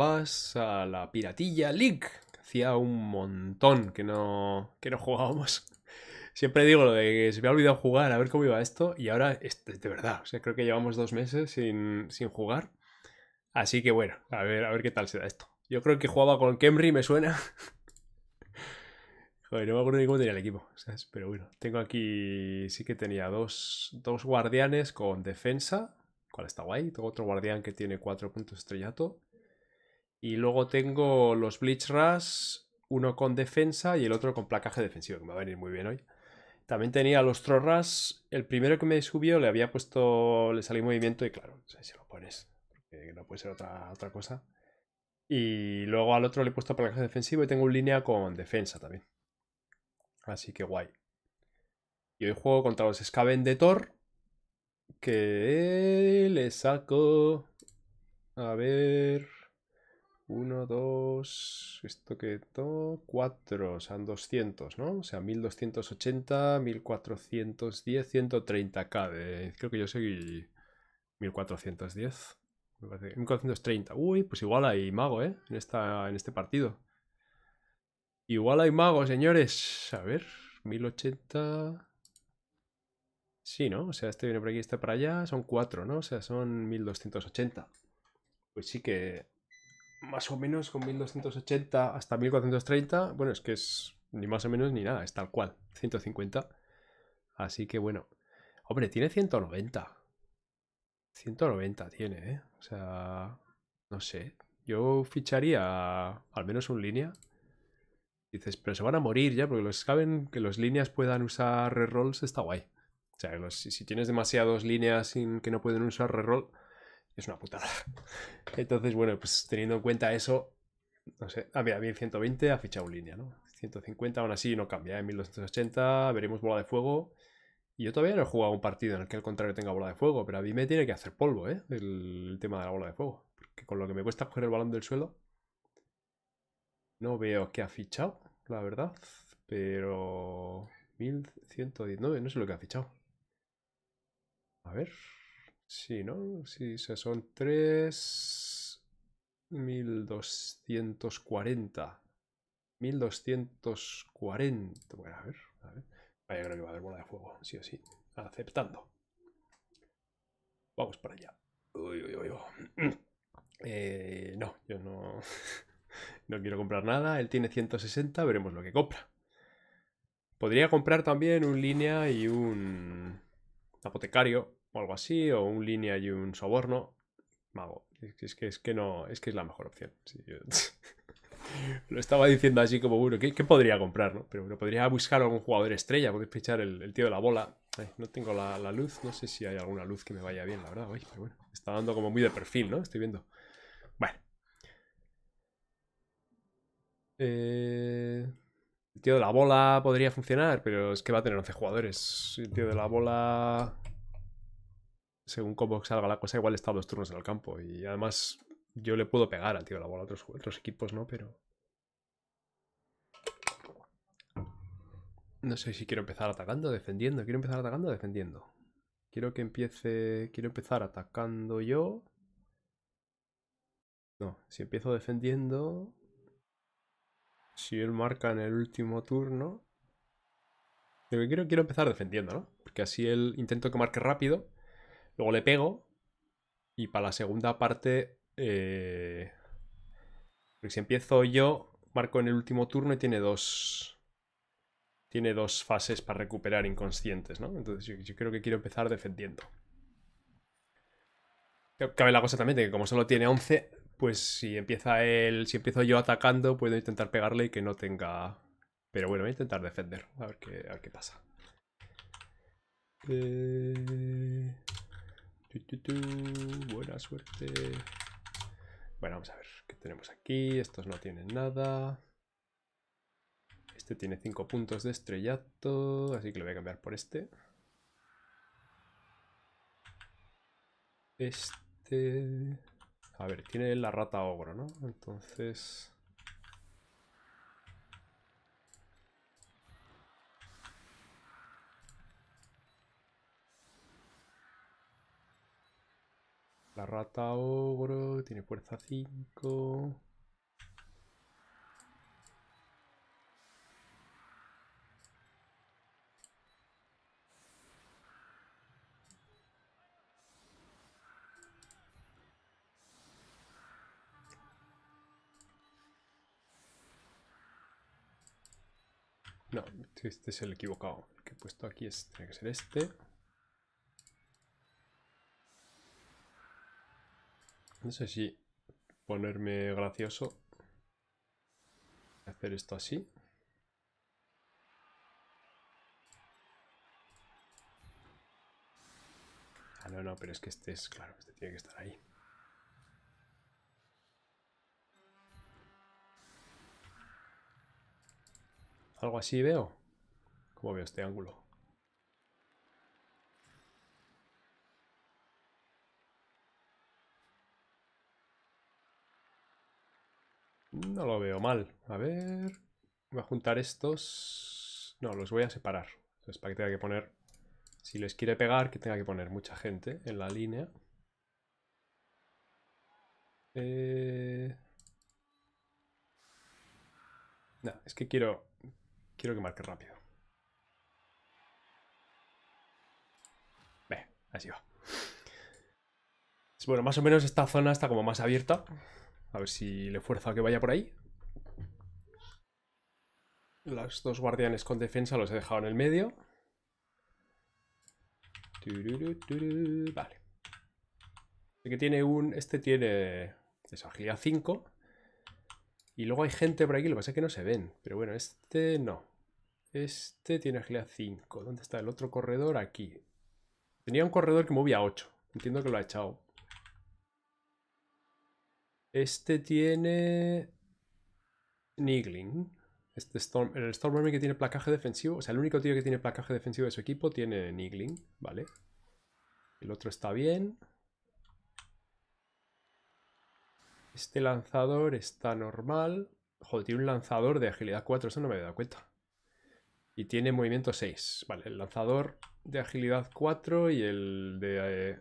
vas a la Piratilla League. Hacía un montón que no, que no jugábamos. Siempre digo lo de que se me ha olvidado jugar, a ver cómo iba esto. Y ahora, de verdad, o sea, creo que llevamos dos meses sin, jugar. Así que bueno, a ver, a ver qué tal se da esto. Yo creo que jugaba con Kemri, me suena. Joder, no me acuerdo ni cómo tenía el equipo. Pero bueno, tengo aquí. Sí que tenía dos, guardianes con defensa. ¿Cuál está guay? Tengo otro guardián que tiene cuatro puntos estrellato. Y luego tengo los Bleach Rush, uno con defensa y el otro con placaje defensivo, que me va a venir muy bien hoy. También tenía los Rush. El primero que me subió le había puesto. Le salí movimiento y claro, si pues lo pones. Porque no puede ser otra, otra cosa. Y luego al otro le he puesto placaje defensivo y tengo un línea con defensa también. Así que guay. Y hoy juego contra los Scaven de Thor. Que le saco. A ver. 1, 2, esto que todo, 4, o sea, 200, ¿no? O sea, 1280, 1410, 130k. creo que yo seguí 1410. 1430. Uy, pues igual hay mago, ¿eh? En, esta, en este partido. Igual hay mago, señores. A ver, 1080. Sí, ¿no? O sea, este viene por aquí, este para allá. Son 4, ¿no? O sea, son 1280. Pues sí que más o menos con 1280 hasta 1430. Bueno, es que es ni más o menos ni nada, es tal cual, 150. Así que bueno. Hombre, tiene 190. 190 tiene, ¿eh? O sea, no sé. Yo ficharía al menos un línea. Dices, pero se van a morir ya, porque los saben que los líneas puedan usar rerolls, está guay. O sea, si, tienes demasiadas líneas sin que no pueden usar reroll, es una putada. Entonces, bueno, pues teniendo en cuenta eso, no sé, a ver, a bien 120 ha fichado un línea, ¿no? 150 aún así no cambia, ¿eh? en 1280 veremos bola de fuego. Y yo todavía no he jugado un partido en el que al contrario tenga bola de fuego, pero a mí me tiene que hacer polvo, ¿eh? El, tema de la bola de fuego. Porque con lo que me cuesta coger el balón del suelo, no veo que ha fichado, la verdad. Pero... 1119, no sé lo que ha fichado. A ver, Sí, ¿no? Sí, se son 3.240. 1.240. Bueno, a ver, a ver. Vaya, ah, creo que va a haber bola de fuego, sí o sí. Aceptando. Vamos para allá. Uy, uy, uy. uy. Eh, no, yo no... no quiero comprar nada. Él tiene 160, veremos lo que compra. Podría comprar también un línea y un apotecario o algo así, o un línea y un soborno, mago. Es que es que no, es que es la mejor opción. Lo estaba diciendo así como, bueno, ¿qué, podría comprar? No? Pero bueno, podría buscar algún jugador estrella, podéis fichar el, tío de la bola. no tengo la, luz, no sé si hay alguna luz que me vaya bien, la verdad. pero bueno, está dando como muy de perfil, ¿no? Estoy viendo. Bueno. Eh, el tío de la bola podría funcionar, pero es que va a tener 11 jugadores. El tío de la bola según cómo salga la cosa, igual está los dos turnos en el campo. Y además, yo le puedo pegar al tío la bola a otros, equipos, ¿no? Pero. No sé si quiero empezar atacando o defendiendo. Quiero empezar atacando o defendiendo. Quiero que empiece. Quiero empezar atacando yo. No, si empiezo defendiendo. Si él marca en el último turno. Lo que quiero, quiero empezar defendiendo, ¿no? Porque así él intento que marque rápido. Luego le pego y para la segunda parte... Eh, porque si empiezo yo, marco en el último turno y tiene dos... Tiene dos fases para recuperar inconscientes, ¿no? Entonces yo, creo que quiero empezar defendiendo. Cabe la cosa también de que como solo tiene 11, pues si empieza él, si empiezo yo atacando, puedo intentar pegarle y que no tenga... Pero bueno, voy a intentar defender, a ver qué, a ver qué pasa. Eh... Tututu, Buena suerte. Bueno, vamos a ver qué tenemos aquí. Estos no tienen nada. Este tiene 5 puntos de estrellato, así que lo voy a cambiar por este. Este... A ver, tiene la rata ogro, ¿no? Entonces... La rata ogro, tiene fuerza 5. No, este es el equivocado. El que he puesto aquí es, tiene que ser este. No sé si ponerme gracioso. Hacer esto así. Ah, no, no, pero es que este es, claro, este tiene que estar ahí. Algo así veo. ¿Cómo veo este ángulo? No lo veo mal. A ver... Voy a juntar estos... No, los voy a separar. Entonces, para que tenga que poner... Si les quiere pegar, que tenga que poner mucha gente en la línea. Eh... es que quiero... Quiero que marque rápido. Ve, así va. Bueno, más o menos esta zona está como más abierta. A ver si le fuerza a que vaya por ahí. Los dos guardianes con defensa los he dejado en el medio. Vale. Este que tiene un... Este tiene... Es agilidad 5. Y luego hay gente por aquí, lo que pasa es que no se ven. Pero bueno, este no. Este tiene agilidad 5. ¿Dónde está el otro corredor? Aquí. Tenía un corredor que movía 8. Entiendo que lo ha echado. Este tiene. Nigling. Este el Storm que tiene placaje defensivo. O sea, el único tío que tiene placaje defensivo de su equipo tiene Nigling, ¿vale? El otro está bien. Este lanzador está normal. Joder, tiene un lanzador de agilidad 4, eso no me había dado cuenta. Y tiene movimiento 6. Vale, el lanzador de agilidad 4 y el de eh,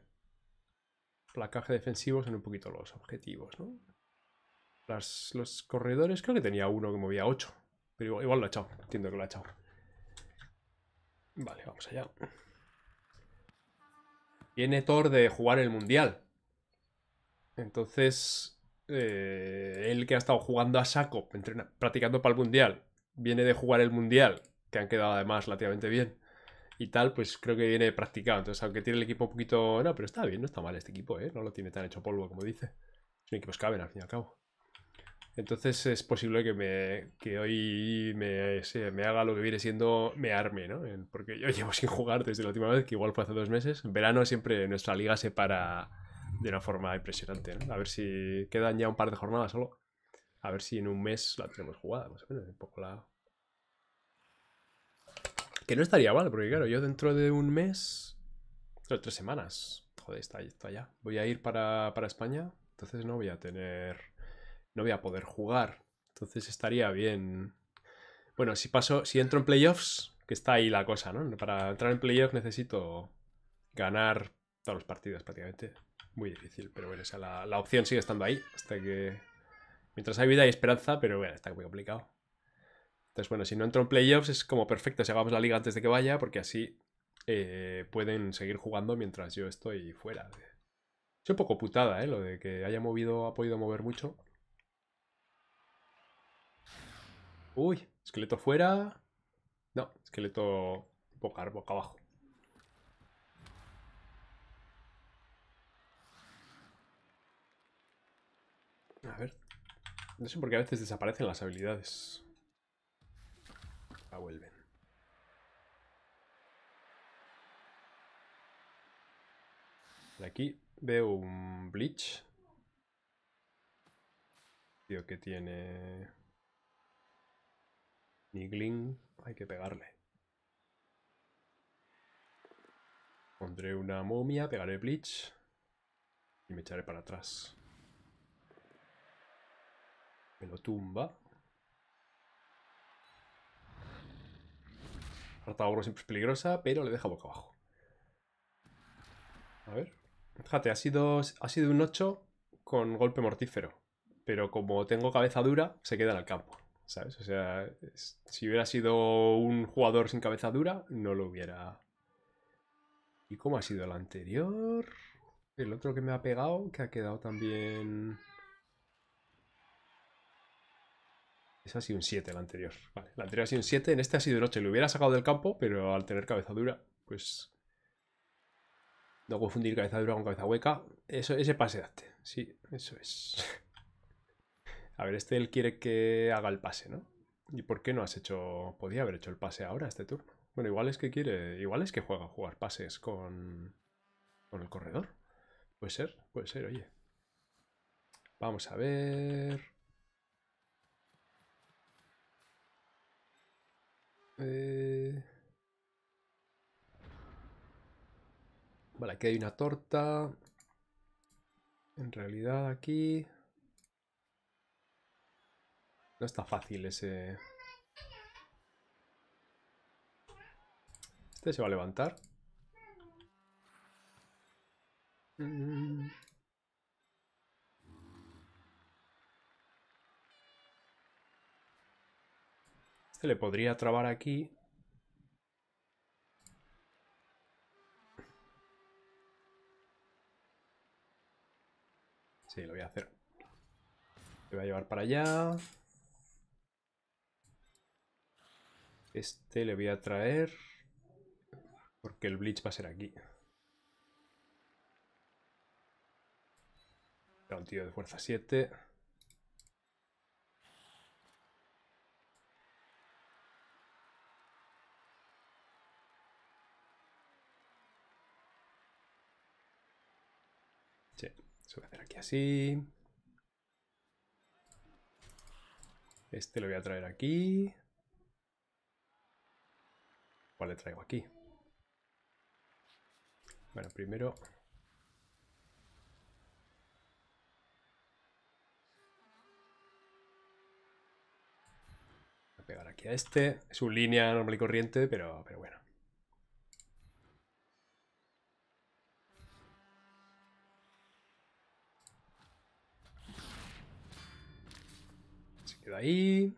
Placaje defensivo, son un poquito los objetivos, ¿no? Las, los corredores, creo que tenía uno que movía 8. Pero igual, lo ha echado, entiendo que lo ha echado. Vale, vamos allá. Viene Thor de jugar el Mundial. Entonces, eh, él que ha estado jugando a saco, practicando para el Mundial, viene de jugar el Mundial, que han quedado además relativamente bien y tal, pues creo que viene practicado. Entonces, aunque tiene el equipo un poquito. No, pero está bien, no está mal este equipo, ¿eh? No lo tiene tan hecho polvo como dice. Son equipos caben, al fin y al cabo. Entonces es posible que, me, que hoy me, se, me, haga lo que viene siendo me arme, ¿no? Porque yo llevo sin jugar desde la última vez, que igual fue hace dos meses. En verano siempre nuestra liga se para de una forma impresionante, ¿no? A ver si quedan ya un par de jornadas solo. A ver si en un mes la tenemos jugada, más o menos. Un poco la, que no estaría mal, porque claro, yo dentro de un mes. tres semanas. Joder, está, está allá. Voy a ir para, España. Entonces no voy a tener. No voy a poder jugar. Entonces estaría bien. Bueno, si paso. Si entro en playoffs, que está ahí la cosa, ¿no? Para entrar en playoffs necesito ganar todos los partidos prácticamente. Muy difícil, pero bueno, o sea, la, la opción sigue estando ahí. Hasta que. Mientras hay vida y esperanza, pero bueno, está muy complicado. Entonces, bueno, si no entro en playoffs es como perfecto si hagamos la liga antes de que vaya, porque así eh, pueden seguir jugando mientras yo estoy fuera. Soy un poco putada, ¿eh? Lo de que haya movido, ha podido mover mucho. Uy, esqueleto fuera. No, esqueleto boca, boca abajo. A ver. No sé por qué a veces desaparecen las habilidades vuelven. Aquí veo un Bleach. Tío que tiene... Nigling. Hay que pegarle. Pondré una momia, pegaré Bleach. Y me echaré para atrás. Me lo tumba. Ratauro siempre es peligrosa, pero le deja boca abajo. A ver. Fíjate, ha sido, ha sido un 8 con golpe mortífero. Pero como tengo cabeza dura, se queda en el campo. ¿Sabes? O sea, si hubiera sido un jugador sin cabeza dura, no lo hubiera... ¿Y cómo ha sido el anterior? El otro que me ha pegado, que ha quedado también ha sido un 7, el anterior. Vale, la anterior ha sido un 7. En este ha sido un 8. Lo hubiera sacado del campo, pero al tener cabeza dura, pues... No confundir cabeza dura con cabeza hueca. Eso, ese pase date. Sí, eso es. A ver, este él quiere que haga el pase, ¿no? ¿Y por qué no has hecho... Podía haber hecho el pase ahora, este turno. Bueno, igual es que quiere... Igual es que juega a jugar pases con... Con el corredor. Puede ser, puede ser, oye. Vamos a ver... Eh... Vale, aquí hay una torta. En realidad aquí... No está fácil ese... Este se va a levantar. Mm, Se le podría trabar aquí. Sí, lo voy a hacer. Le voy a llevar para allá. Este le voy a traer. Porque el Bleach va a ser aquí. un tío de fuerza 7. así. Este lo voy a traer aquí. ¿Cuál pues le traigo aquí. Bueno, primero... Voy a pegar aquí a este. Es un línea normal y corriente, pero, pero bueno. ahí.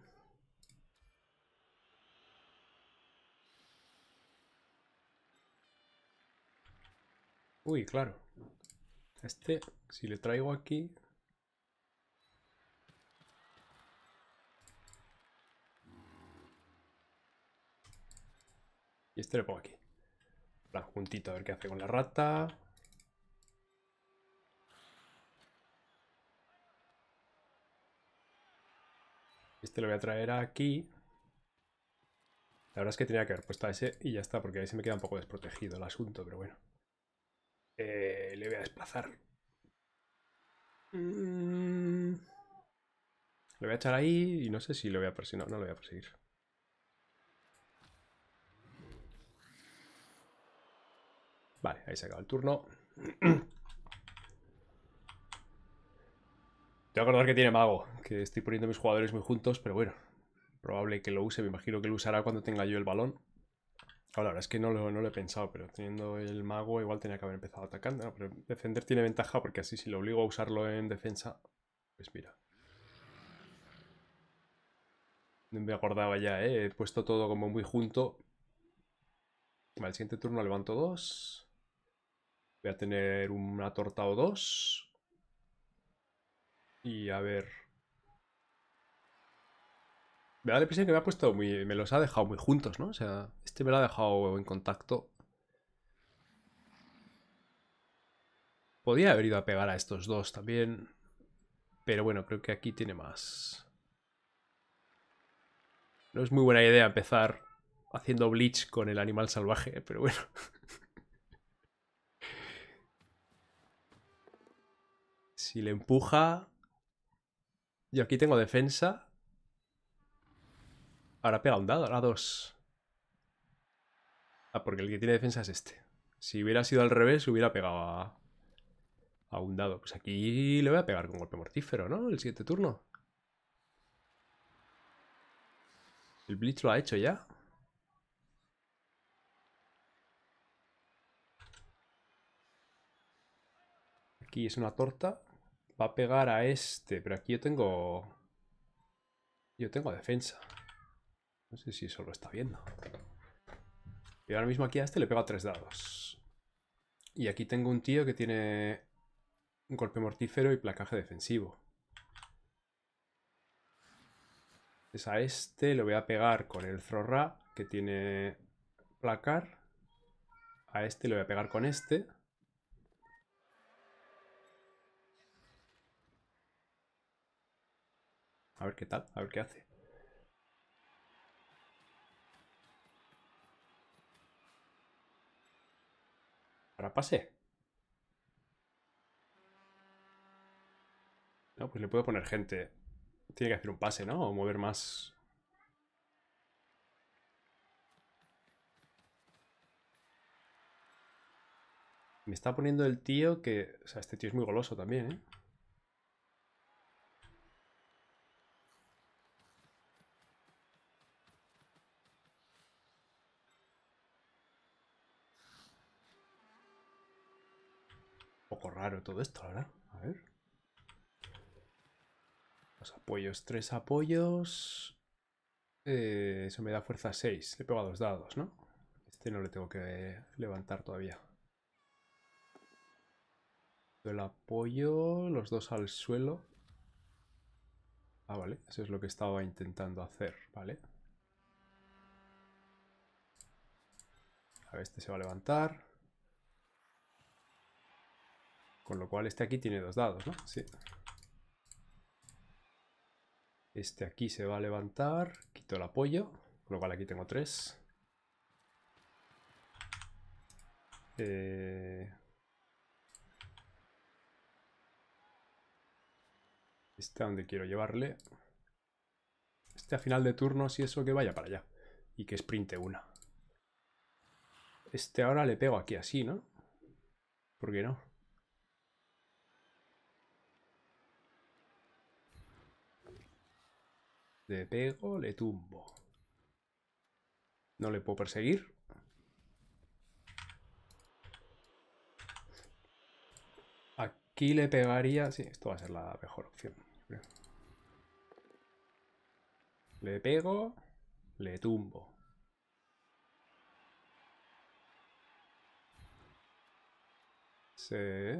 Uy, claro. Este, si le traigo aquí... Y este le pongo aquí. La juntito, a ver qué hace con la rata. Este lo voy a traer aquí. La verdad es que tenía que haber puesto a ese y ya está, porque ahí se me queda un poco desprotegido el asunto, pero bueno. Eh, le voy a desplazar. Le mm. Lo voy a echar ahí y no sé si lo voy a perseguir. No, no lo voy a perseguir. Vale, ahí se acaba el turno. Tengo que acordar que tiene mago, que estoy poniendo mis jugadores muy juntos, pero bueno, probable que lo use, me imagino que lo usará cuando tenga yo el balón. Ahora, la verdad es que no lo, he pensado, pero teniendo el mago igual tenía que haber empezado atacando, pero defender tiene ventaja porque así si lo obligo a usarlo en defensa, pues mira. No me acordaba ya, ¿eh? he puesto todo como muy junto. Vale, el siguiente turno levanto dos. Voy a tener una torta o dos. Y a ver... Me da la impresión que me ha puesto muy... Me los ha dejado muy juntos, ¿no? O sea, este me lo ha dejado en contacto. Podía haber ido a pegar a estos dos también. Pero bueno, creo que aquí tiene más. No es muy buena idea empezar haciendo bleach con el animal salvaje, pero bueno. si le empuja, yo aquí tengo defensa. Ahora pega un dado, ahora dos. Ah, porque el que tiene defensa es este. Si hubiera sido al revés, hubiera pegado a, un dado. Pues aquí le voy a pegar con golpe mortífero, ¿no? El siguiente turno. El Blitz lo ha hecho ya. Aquí es una torta. Va a pegar a este, pero aquí yo tengo... Yo tengo defensa. No sé si eso lo está viendo. Y ahora mismo aquí a este le pega tres dados. Y aquí tengo un tío que tiene un golpe mortífero y placaje defensivo. Entonces a este le voy a pegar con el Zorra, que tiene placar. A este le voy a pegar con este. A ver qué tal, a ver qué hace. Ahora pase. No, pues le puedo poner gente. Tiene que hacer un pase, ¿no? O mover más... Me está poniendo el tío que... O sea, este tío es muy goloso también, ¿eh? raro todo esto, ahora A ver. Los apoyos, tres apoyos. Eh, eso me da fuerza 6. Le he pegado dos dados, ¿no? Este no le tengo que levantar todavía. El apoyo, los dos al suelo. Ah, vale. Eso es lo que estaba intentando hacer, ¿vale? A ver, este se va a levantar. Con lo cual este aquí tiene dos dados, ¿no? Sí. Este aquí se va a levantar. Quito el apoyo. Con lo cual aquí tengo tres. Eh, este a donde quiero llevarle. Este a final de turno, si eso, que vaya para allá. Y que sprinte una. Este ahora le pego aquí así, ¿no? ¿Por qué no? Le pego, le tumbo. No le puedo perseguir. Aquí le pegaría... Sí, esto va a ser la mejor opción. Le pego, le tumbo. Se...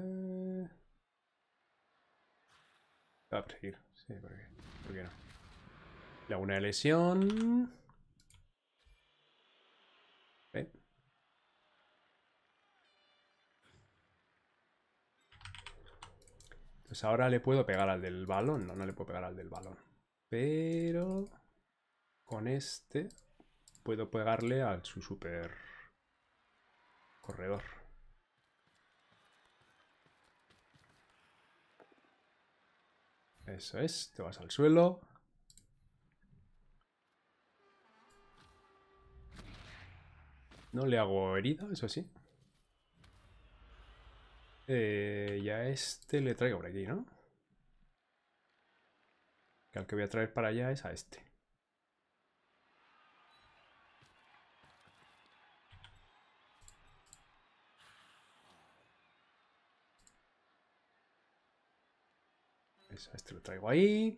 Va a perseguir. Sí, ¿por qué? ¿Por qué no? una lesión. Entonces ahora le puedo pegar al del balón. No, no le puedo pegar al del balón. Pero con este puedo pegarle al su super corredor. Eso es, te vas al suelo. No le hago herida, eso sí. Eh, ya este le traigo por aquí, ¿no? Que al que voy a traer para allá es a este. este lo traigo ahí.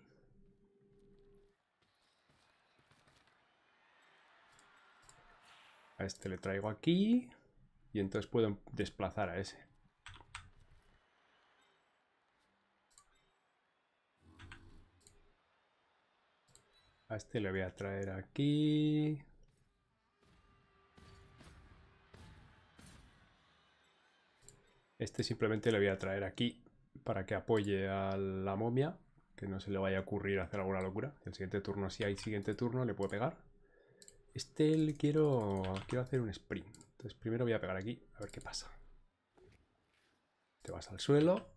este le traigo aquí y entonces puedo desplazar a ese. A este le voy a traer aquí. Este simplemente le voy a traer aquí para que apoye a la momia, que no se le vaya a ocurrir hacer alguna locura. El siguiente turno, si hay siguiente turno, le puedo pegar. Este le quiero, quiero hacer un sprint. Entonces primero voy a pegar aquí, a ver qué pasa. Te vas al suelo,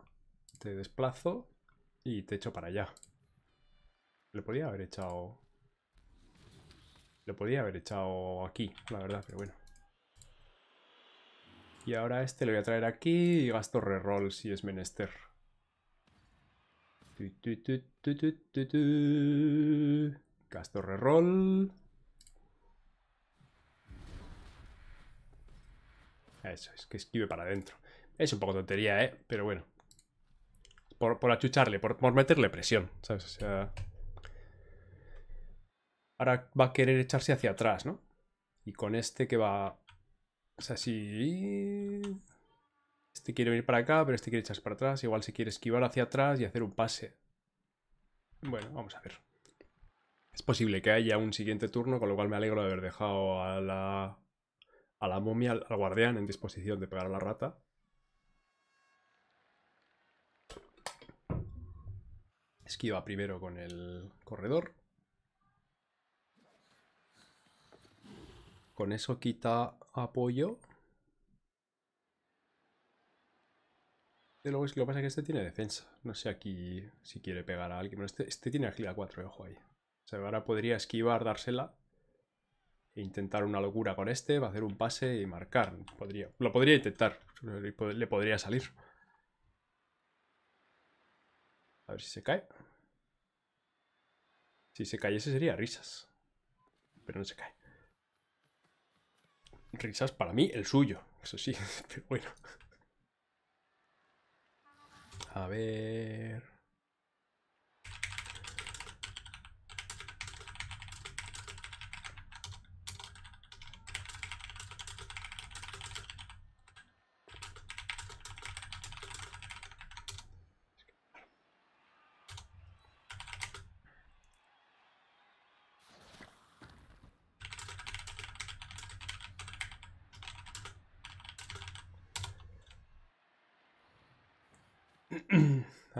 te desplazo y te echo para allá. Le podía haber echado... Le podía haber echado aquí, la verdad, pero bueno. Y ahora este le voy a traer aquí y gasto reroll si es menester. Gasto reroll. Eso es, que esquive para adentro. Es un poco tontería, ¿eh? Pero bueno. Por, achucharle, por, por, meterle presión, ¿sabes? O sea... Ahora va a querer echarse hacia atrás, ¿no? Y con este que va... O sea, si... Este quiere venir para acá, pero este quiere echarse para atrás. Igual se quiere esquivar hacia atrás y hacer un pase. Bueno, vamos a ver. Es posible que haya un siguiente turno, con lo cual me alegro de haber dejado a la a la momia, al guardián en disposición de pegar a la rata. Esquiva primero con el corredor. Con eso quita apoyo. De luego es lo que pasa es que este tiene defensa. No sé aquí si quiere pegar a alguien. Pero este, este tiene agilidad 4, eh, ojo ahí. O ahora podría esquivar, dársela e intentar una locura con este, va a hacer un pase y marcar. Podría, lo podría intentar, le podría salir. A ver si se cae. Si se cayese sería risas. Pero no se cae. Risas para mí, el suyo. Eso sí, pero bueno. A ver...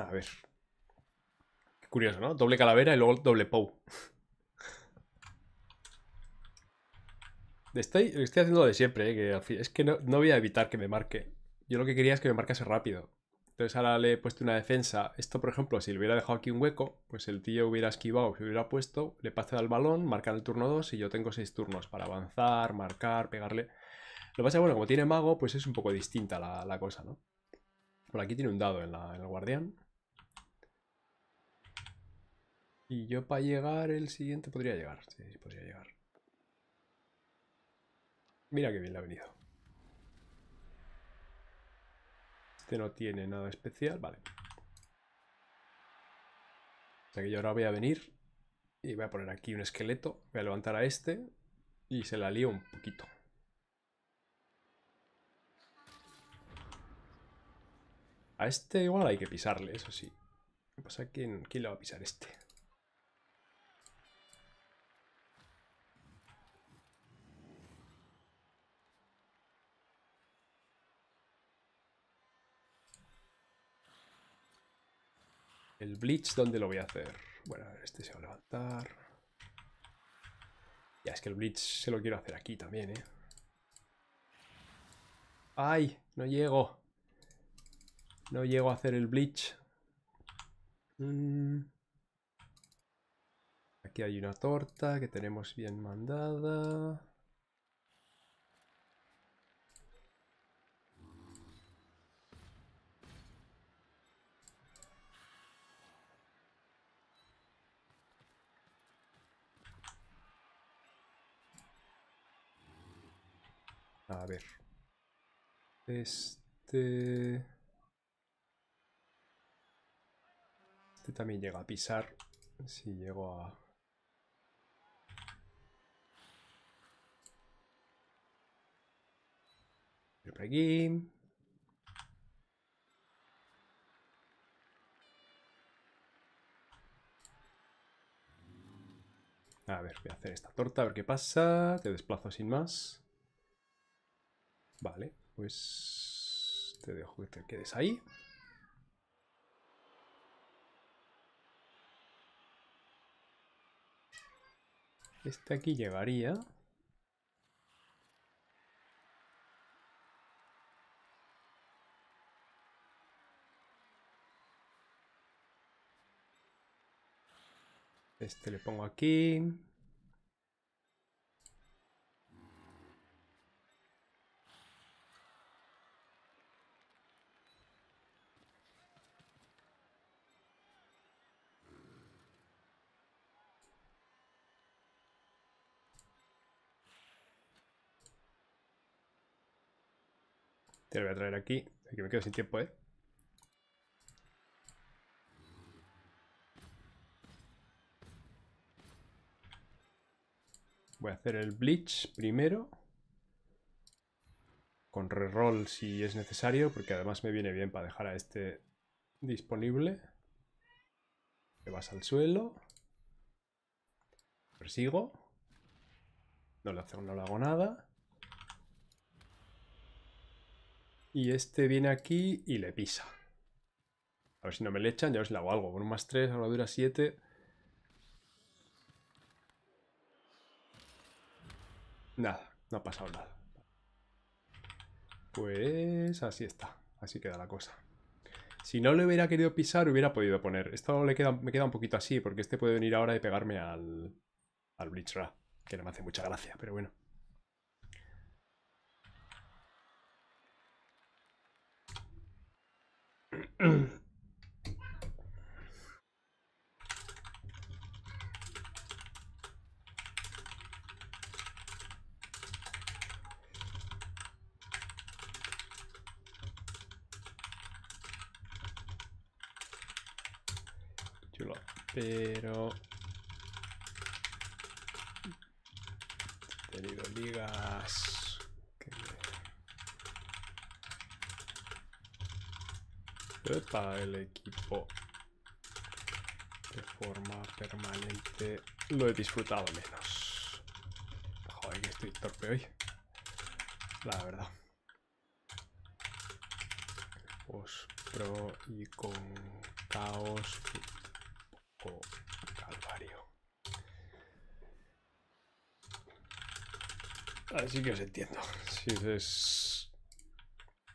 a ver. Qué curioso, ¿no? Doble calavera y luego doble Pou. Estoy, estoy haciendo lo de siempre, ¿eh? es que no, voy a evitar que me marque. Yo lo que quería es que me marcase rápido. Entonces ahora le he puesto una defensa. Esto, por ejemplo, si le hubiera dejado aquí un hueco, pues el tío hubiera esquivado, se hubiera puesto, le pase al balón, marca el turno 2 y yo tengo 6 turnos para avanzar, marcar, pegarle. Lo que pasa es bueno, como tiene mago, pues es un poco distinta la, cosa, ¿no? Por aquí tiene un dado en el guardián. Y yo para llegar el siguiente podría llegar. Sí, podría llegar. Mira qué bien le ha venido. Este no tiene nada especial, vale. O sea que yo ahora voy a venir y voy a poner aquí un esqueleto. Voy a levantar a este y se la lío un poquito. A este igual hay que pisarle, eso sí. ¿Qué pasa? quién, quién le va a pisar este. El Bleach, ¿dónde lo voy a hacer? Bueno, este se va a levantar. Ya, es que el Bleach se lo quiero hacer aquí también, ¿eh? ¡Ay! No llego. No llego a hacer el Bleach. Mm. Aquí hay una torta que tenemos bien mandada. ver. Este... Este también llega a pisar. Si llego a... Ir por aquí. A ver, voy a hacer esta torta, a ver qué pasa. Te desplazo sin más. Vale, pues te dejo que te quedes ahí. Este aquí llegaría. Este le pongo aquí. voy a traer aquí. Aquí me quedo sin tiempo, ¿eh? Voy a hacer el Bleach primero. Con reroll si es necesario, porque además me viene bien para dejar a este disponible. Te vas al suelo. Persigo. No lo no le hago nada. Y este viene aquí y le pisa. A ver si no me le echan, ya os le hago algo. Con un más 3, dura 7. Nada, no ha pasado nada. Pues así está. Así queda la cosa. Si no le hubiera querido pisar, hubiera podido poner. Esto le queda, me queda un poquito así, porque este puede venir ahora y pegarme al, al Blitzra, que no me hace mucha gracia, pero bueno. Chulo, pero... Te ligas... para el equipo de forma permanente lo he disfrutado menos. Joder, que estoy torpe hoy. La verdad. Os pro y con caos o calvario. Así que os entiendo. Si es...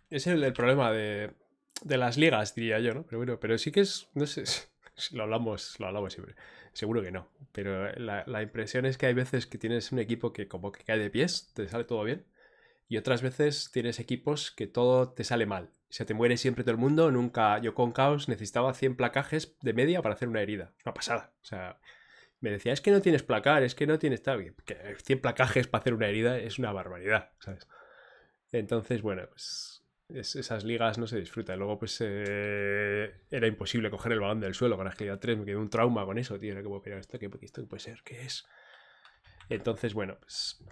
Es el problema de de las ligas, diría yo, ¿no? Pero bueno, pero sí que es, no sé, lo hablamos, lo hablamos siempre. Seguro que no, pero la, impresión es que hay veces que tienes un equipo que como que cae de pies, te sale todo bien, y otras veces tienes equipos que todo te sale mal. sea, te muere siempre todo el mundo, nunca... Yo con Caos necesitaba 100 placajes de media para hacer una herida. Una pasada. O sea, me decía, es que no tienes placar, es que no tienes tal. Que 100 placajes para hacer una herida es una barbaridad, ¿sabes? Entonces, bueno, pues esas ligas no se disfrutan. Luego, pues eh, era imposible coger el balón del suelo con agilidad 3. Me quedé un trauma con eso, tío. No puedo esto, qué puede ser, ¿qué es? Entonces, bueno, pues.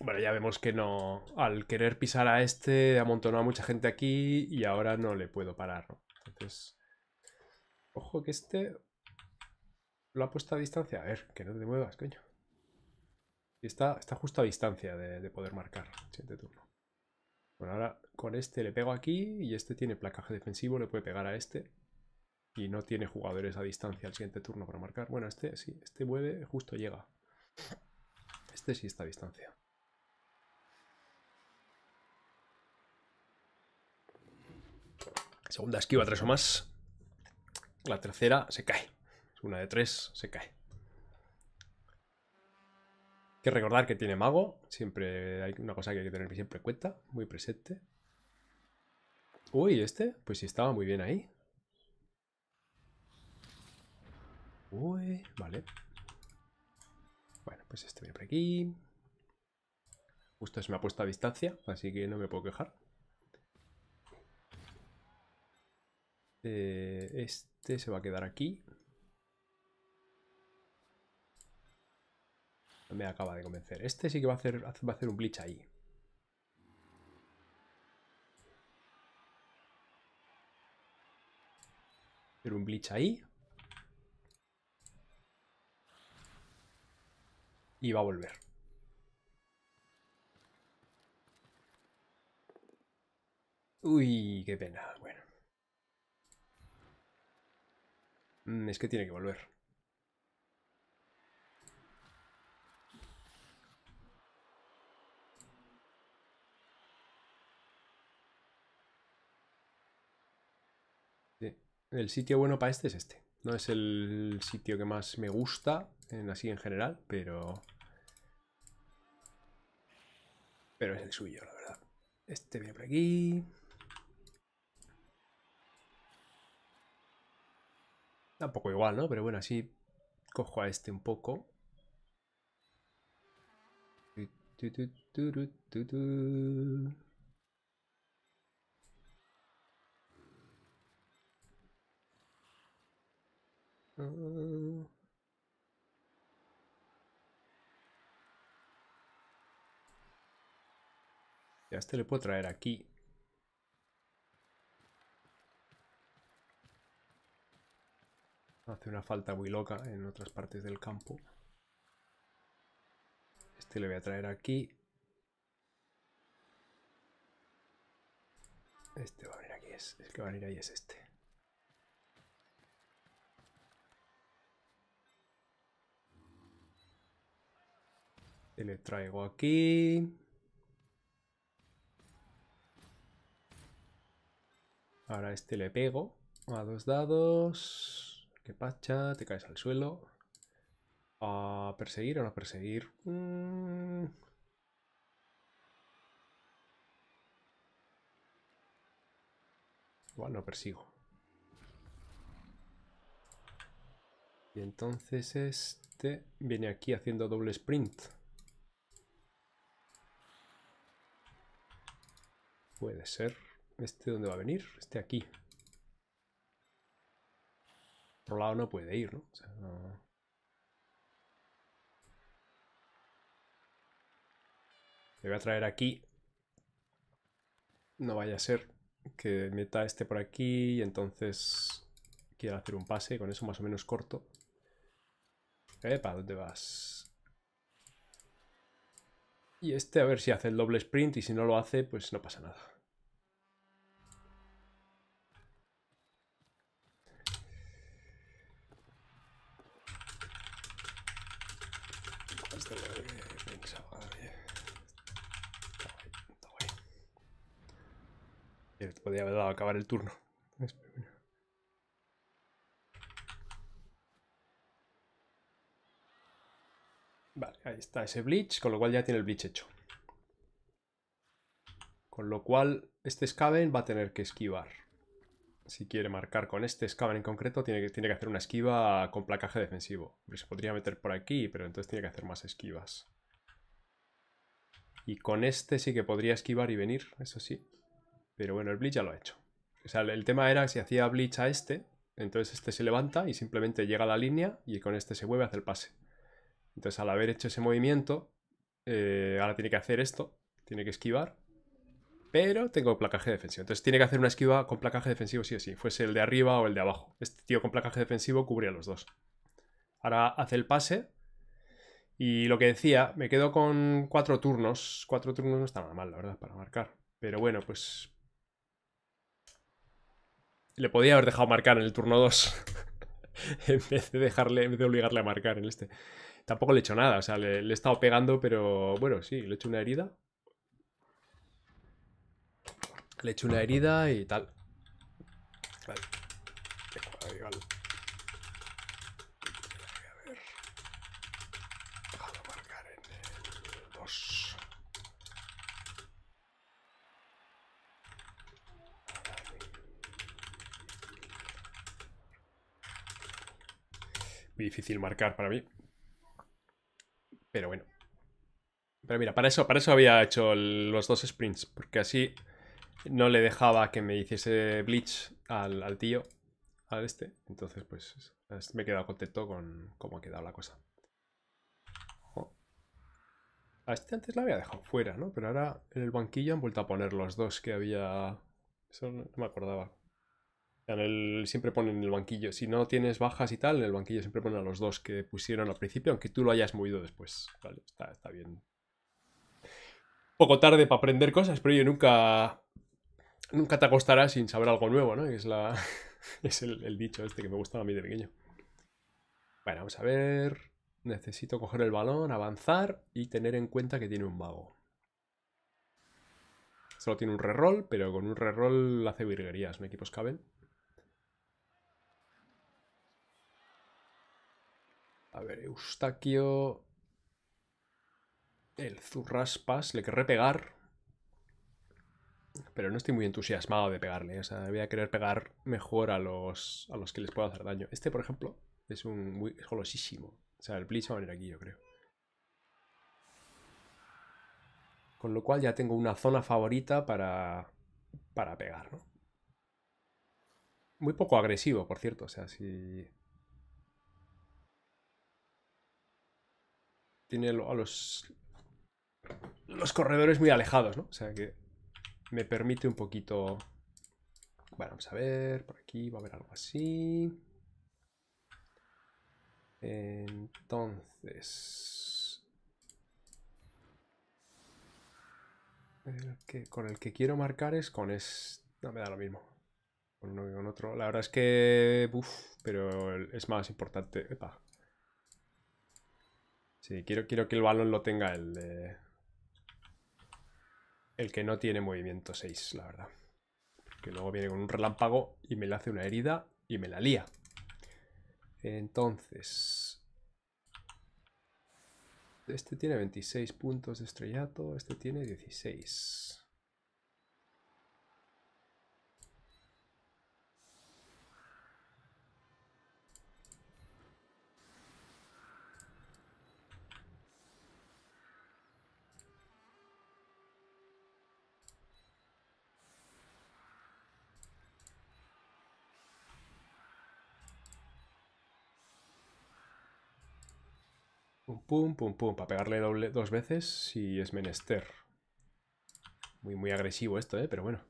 Bueno, ya vemos que no. Al querer pisar a este, amontonó a mucha gente aquí y ahora no le puedo parar, Entonces. Ojo que este. Lo ha puesto a distancia. A ver, que no te muevas, coño. está, está justo a distancia de, de poder marcar. Siguiente turno. Bueno, ahora con este le pego aquí y este tiene placaje defensivo, le puede pegar a este. Y no tiene jugadores a distancia al siguiente turno para marcar. Bueno, este sí, este mueve, justo llega. Este sí está a distancia. Segunda esquiva, tres o más. La tercera se cae. Es Una de tres se cae que recordar que tiene mago. Siempre hay una cosa que hay que tener siempre en cuenta, muy presente. Uy, este, pues sí estaba muy bien ahí. Uy, vale. Bueno, pues este viene por aquí. Justo se me ha puesto a distancia, así que no me puedo quejar. Eh, este se va a quedar aquí. me acaba de convencer. Este sí que va a hacer, va a hacer un glitch ahí. Hacer un glitch ahí. Y va a volver. Uy, qué pena. Bueno. Mm, es que tiene que volver. el sitio bueno para este es este. No es el sitio que más me gusta, así en general, pero... Pero es el suyo, la verdad. Este viene por aquí. Tampoco igual, ¿no? Pero bueno, así cojo a este un poco. Ya este le puedo traer aquí. Hace una falta muy loca en otras partes del campo. Este le voy a traer aquí. Este va a venir aquí, es, es que va a venir ahí es este. le traigo aquí. Ahora este le pego a dos dados. Que pacha, te caes al suelo. A perseguir o no perseguir. Bueno mm. Igual no persigo. Y entonces este viene aquí haciendo doble sprint. Puede ser. ¿Este dónde va a venir? Este aquí. Por otro lado no puede ir, ¿no? Le voy a traer aquí. No vaya a ser que meta este por aquí y entonces quiera hacer un pase. Con eso más o menos corto. Eh, ¿Para ¿dónde vas? Y este a ver si hace el doble sprint y si no lo hace, pues no pasa nada. podría haber dado a acabar el turno. Vale, ahí está ese bleach, con lo cual ya tiene el bleach hecho. Con lo cual, este Scaven va a tener que esquivar. Si quiere marcar con este Scaven en concreto, tiene que, tiene que hacer una esquiva con placaje defensivo. Se podría meter por aquí, pero entonces tiene que hacer más esquivas. Y con este sí que podría esquivar y venir, eso sí. Pero bueno, el Bleach ya lo ha hecho. O sea, el tema era si hacía Bleach a este, entonces este se levanta y simplemente llega a la línea y con este se mueve hace el pase. Entonces al haber hecho ese movimiento, eh, ahora tiene que hacer esto, tiene que esquivar, pero tengo placaje defensivo. Entonces tiene que hacer una esquiva con placaje defensivo sí o sí, fuese el de arriba o el de abajo. Este tío con placaje defensivo cubría los dos. Ahora hace el pase y lo que decía, me quedo con cuatro turnos. Cuatro turnos no está nada mal, la verdad, para marcar. Pero bueno, pues le podía haber dejado marcar en el turno 2. en vez de dejarle, de obligarle a marcar en este. Tampoco le he hecho nada, o sea, le, le he estado pegando, pero bueno, sí, le he hecho una herida. Le he hecho una herida y tal. difícil marcar para mí. Pero bueno. Pero mira, para eso, para eso había hecho los dos sprints, porque así no le dejaba que me hiciese bleach al, tío, al este. Entonces, pues me he quedado contento con cómo ha quedado la cosa. A este antes la había dejado fuera, ¿no? Pero ahora en el banquillo han vuelto a poner los dos que había... Eso no me acordaba siempre ponen en el banquillo. Si no tienes bajas y tal, en el banquillo siempre ponen a los dos que pusieron al principio, aunque tú lo hayas movido después. Vale, está, bien. Poco tarde para aprender cosas, pero yo nunca. Nunca te acostarás sin saber algo nuevo, ¿no? Es, la, es el, dicho este que me gustaba a mí de pequeño. Bueno, vamos a ver. Necesito coger el balón, avanzar y tener en cuenta que tiene un mago. Solo tiene un reroll, pero con un reroll hace virguerías. Me equipo caben? A ver, Eustaquio... El Zurraspas, le querré pegar. Pero no estoy muy entusiasmado de pegarle. O sea, voy a querer pegar mejor a los, a los que les puedo hacer daño. Este, por ejemplo, es un muy es golosísimo. O sea, el Blitz va a venir aquí, yo creo. Con lo cual ya tengo una zona favorita para, para pegar, ¿no? Muy poco agresivo, por cierto. O sea, si tiene a los, los corredores muy alejados, ¿no? O sea que me permite un poquito... Bueno, vamos a ver, por aquí va a haber algo así. Entonces... con el que quiero marcar es con es... No, me da lo mismo. Con uno y con otro. La verdad es que... Uf, pero es más importante... Epa, Sí, quiero, quiero que el balón lo tenga el El que no tiene movimiento 6, la verdad. Que luego viene con un relámpago y me le hace una herida y me la lía. Entonces... Este tiene 26 puntos de estrellato, este tiene 16. Pum, pum, pum, Para pegarle doble, dos veces si es menester. Muy, muy agresivo esto, ¿eh? Pero bueno.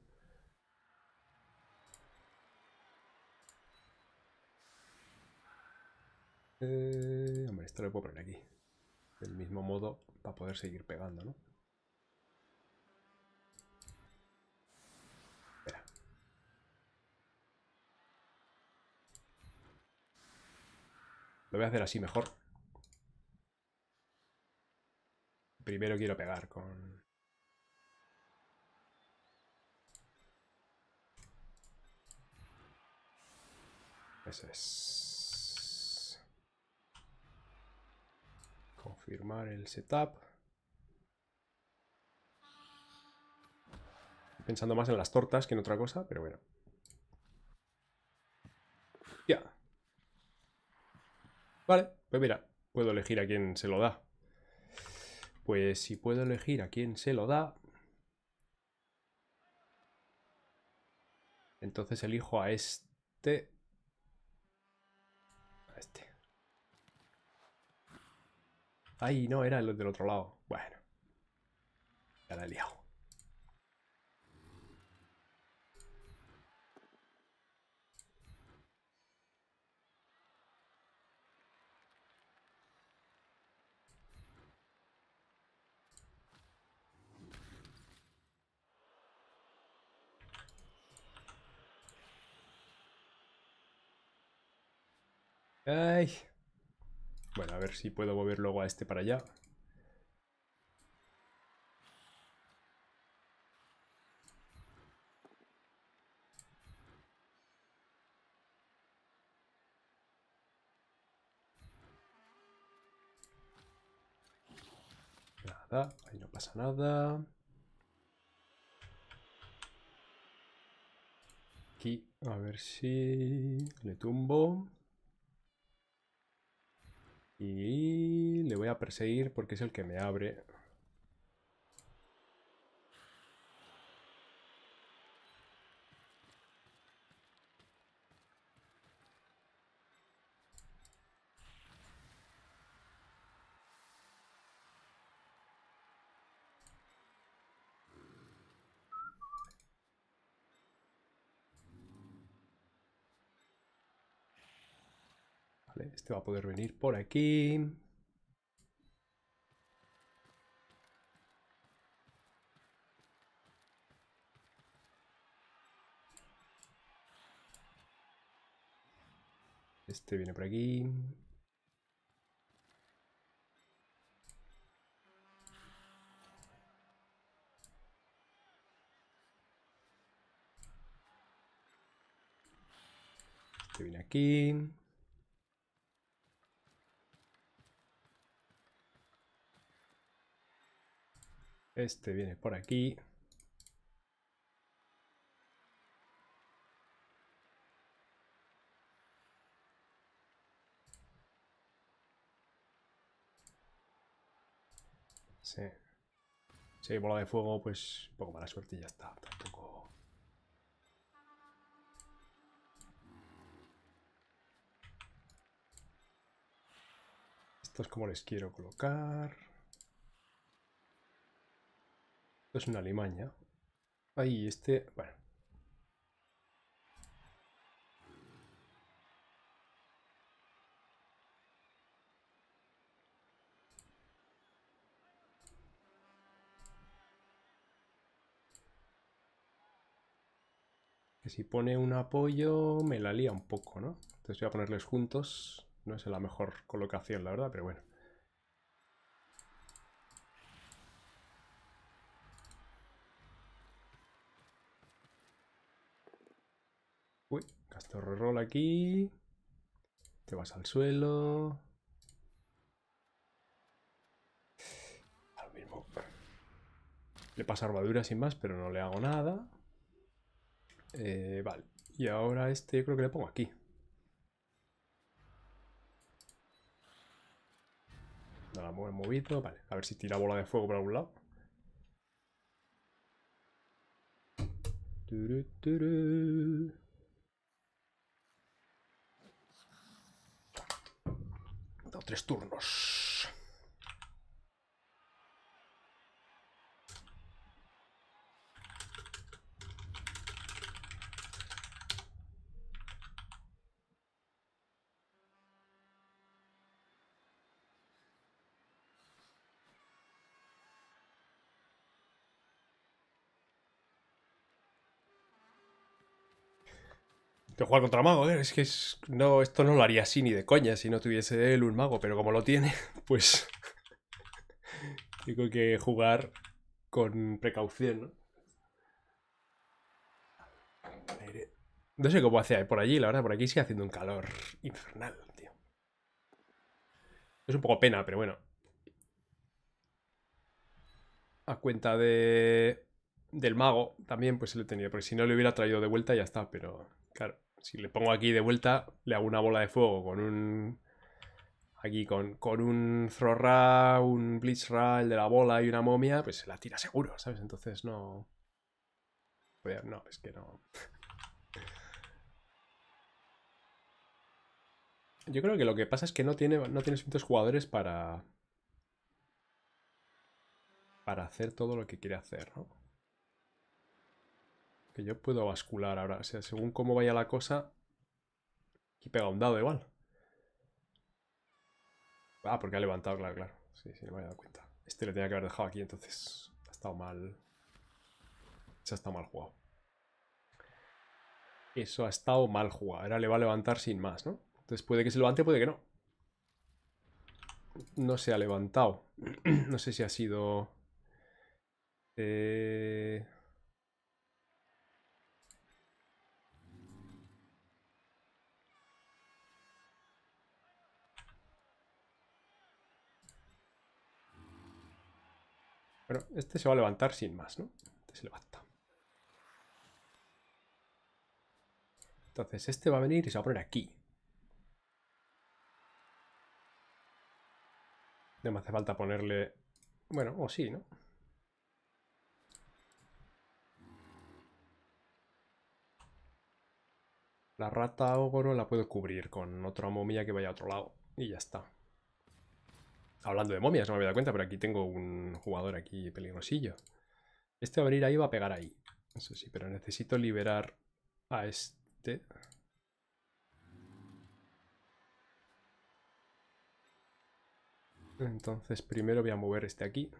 Eh, hombre, esto lo puedo poner aquí. Del mismo modo para poder seguir pegando, ¿no? Espera. Lo voy a hacer así mejor. Primero quiero pegar con... Eso es. Confirmar el setup. Pensando más en las tortas que en otra cosa, pero bueno. Ya. Vale, pues mira, puedo elegir a quién se lo da. Pues si puedo elegir a quién se lo da, entonces elijo a este. A este. Ay, no, era el del otro lado. Bueno. Ya la he Ay. Bueno, a ver si puedo mover luego a este para allá. Nada, ahí no pasa nada. Aquí, a ver si le tumbo. Y le voy a perseguir porque es el que me abre. Este va a poder venir por aquí. Este viene por aquí. Este viene aquí. Este viene por aquí. Sí. Sí, bola de fuego, pues un poco mala suerte y ya está. Tampoco... es como les quiero colocar. Es una limaña. Ahí este... Bueno. Que si pone un apoyo me la lía un poco, ¿no? Entonces voy a ponerles juntos. No es la mejor colocación, la verdad, pero bueno. torre este roll aquí. Te vas al suelo. Al mismo. Le pasa armadura sin más, pero no le hago nada. Eh, vale. Y ahora este yo creo que le pongo aquí. la mueve movido. Vale, a ver si tira bola de fuego por algún lado. tres turnos. jugar contra mago ¿eh? Es que no, esto no lo haría así ni de coña si no tuviese él un mago, pero como lo tiene, pues tengo que jugar con precaución, ¿no? sé cómo hace por allí, la verdad, por aquí sigue haciendo un calor infernal, tío. Es un poco pena, pero bueno. A cuenta de... del mago también, pues se lo he tenido, porque si no le hubiera traído de vuelta ya está, pero claro si le pongo aquí de vuelta, le hago una bola de fuego con un... Aquí con, con un Zorra, un Blitzra, el de la bola y una momia, pues se la tira seguro, ¿sabes? Entonces no... No, es que no... Yo creo que lo que pasa es que no tiene, no tiene suficientes jugadores para... Para hacer todo lo que quiere hacer, ¿no? Que yo puedo bascular ahora. O sea, según cómo vaya la cosa... Aquí pega un dado igual. Ah, porque ha levantado, claro, claro. Sí, sí, me había dado cuenta. Este le tenía que haber dejado aquí, entonces... Ha estado mal... Se ha estado mal jugado. Eso ha estado mal jugado. Ahora le va a levantar sin más, ¿no? Entonces puede que se levante, puede que no. No se ha levantado. no sé si ha sido... Eh... Pero este se va a levantar sin más, ¿no? Este se levanta. Entonces este va a venir y se va a poner aquí. No me hace falta ponerle... Bueno, o sí, ¿no? La rata ogro la puedo cubrir con otra momia que vaya a otro lado. Y ya está. Hablando de momias, no me había dado cuenta, pero aquí tengo un jugador aquí peligrosillo. Este va a venir ahí va a pegar ahí. Eso sí, pero necesito liberar a este. Entonces primero voy a mover este aquí.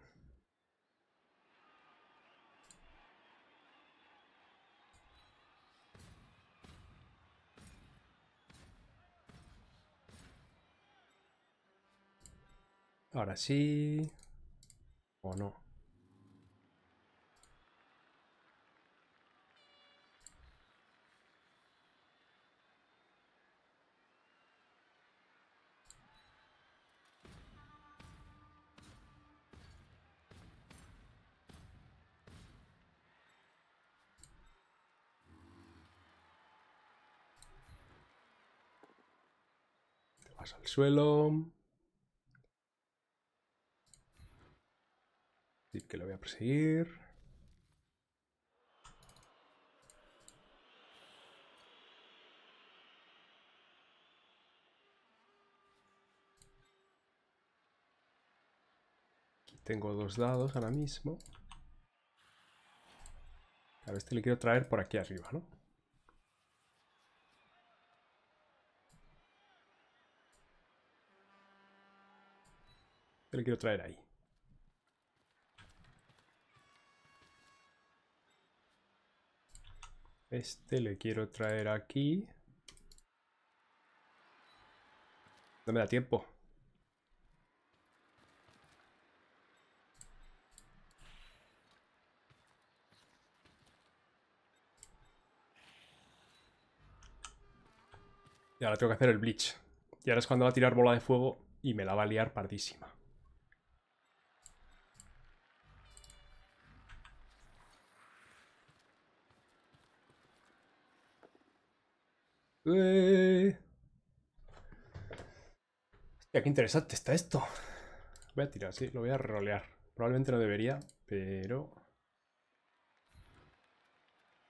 Ahora sí. O no. Te vas al suelo. que lo voy a perseguir. tengo dos dados ahora mismo. A ver, este le quiero traer por aquí arriba, ¿no? Este le quiero traer ahí. Este le quiero traer aquí. No me da tiempo. Y ahora tengo que hacer el bleach. Y ahora es cuando va a tirar bola de fuego y me la va a liar pardísima. qué interesante está esto. Voy a tirar, sí, lo voy a rolear. Probablemente no debería, pero...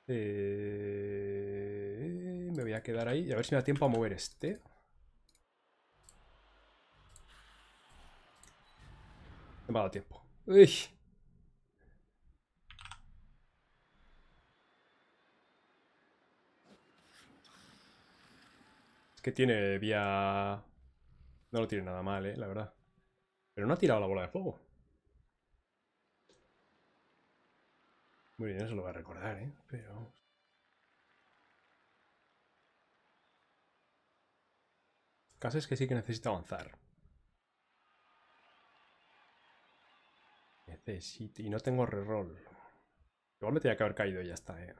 Eh, me voy a quedar ahí y a ver si me da tiempo a mover este. Me ha dado tiempo. Uy. que tiene vía... No lo tiene nada mal, eh, la verdad. Pero no ha tirado la bola de fuego. Muy bien, eso lo voy a recordar, eh. Pero... Caso es que sí que necesita avanzar. Necesito... Y no tengo reroll. Igual me tenía que haber caído y ya está, eh.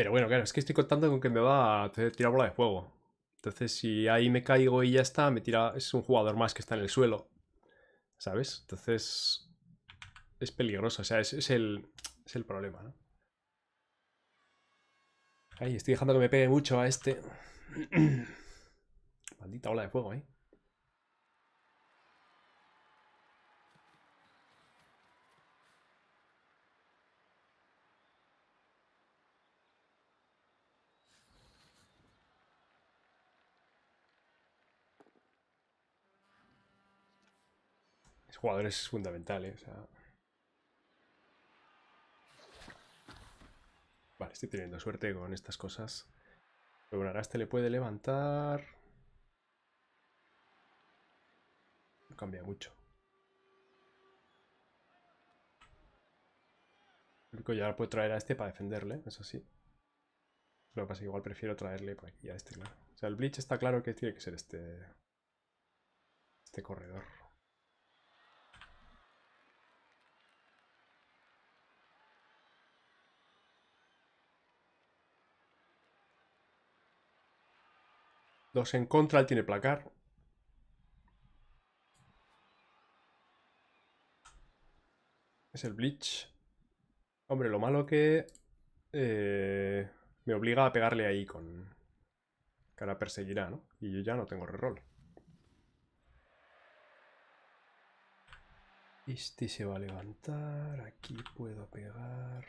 Pero bueno, claro, es que estoy contando con que me va a tirar bola de fuego. Entonces, si ahí me caigo y ya está, me tira. Es un jugador más que está en el suelo. ¿Sabes? Entonces. Es peligroso. O sea, es, el. Es el problema, ¿no? Ay, estoy dejando que me pegue mucho a este. Maldita ola de fuego, ¿eh? jugadores es fundamental, ¿eh? Vale, estoy teniendo suerte con estas cosas. Pero bueno, este le puede levantar... No cambia mucho. yo ahora puedo traer a este para defenderle, eso sí. Lo que pasa es que igual prefiero traerle por aquí a este, claro. O sea, el Bleach está claro que tiene que ser este... Este corredor. Dos en contra, él tiene placar. Es el Bleach. Hombre, lo malo que... Eh, me obliga a pegarle ahí con... Que ahora perseguirá, ¿no? Y yo ya no tengo reroll. Este se va a levantar. Aquí puedo pegar.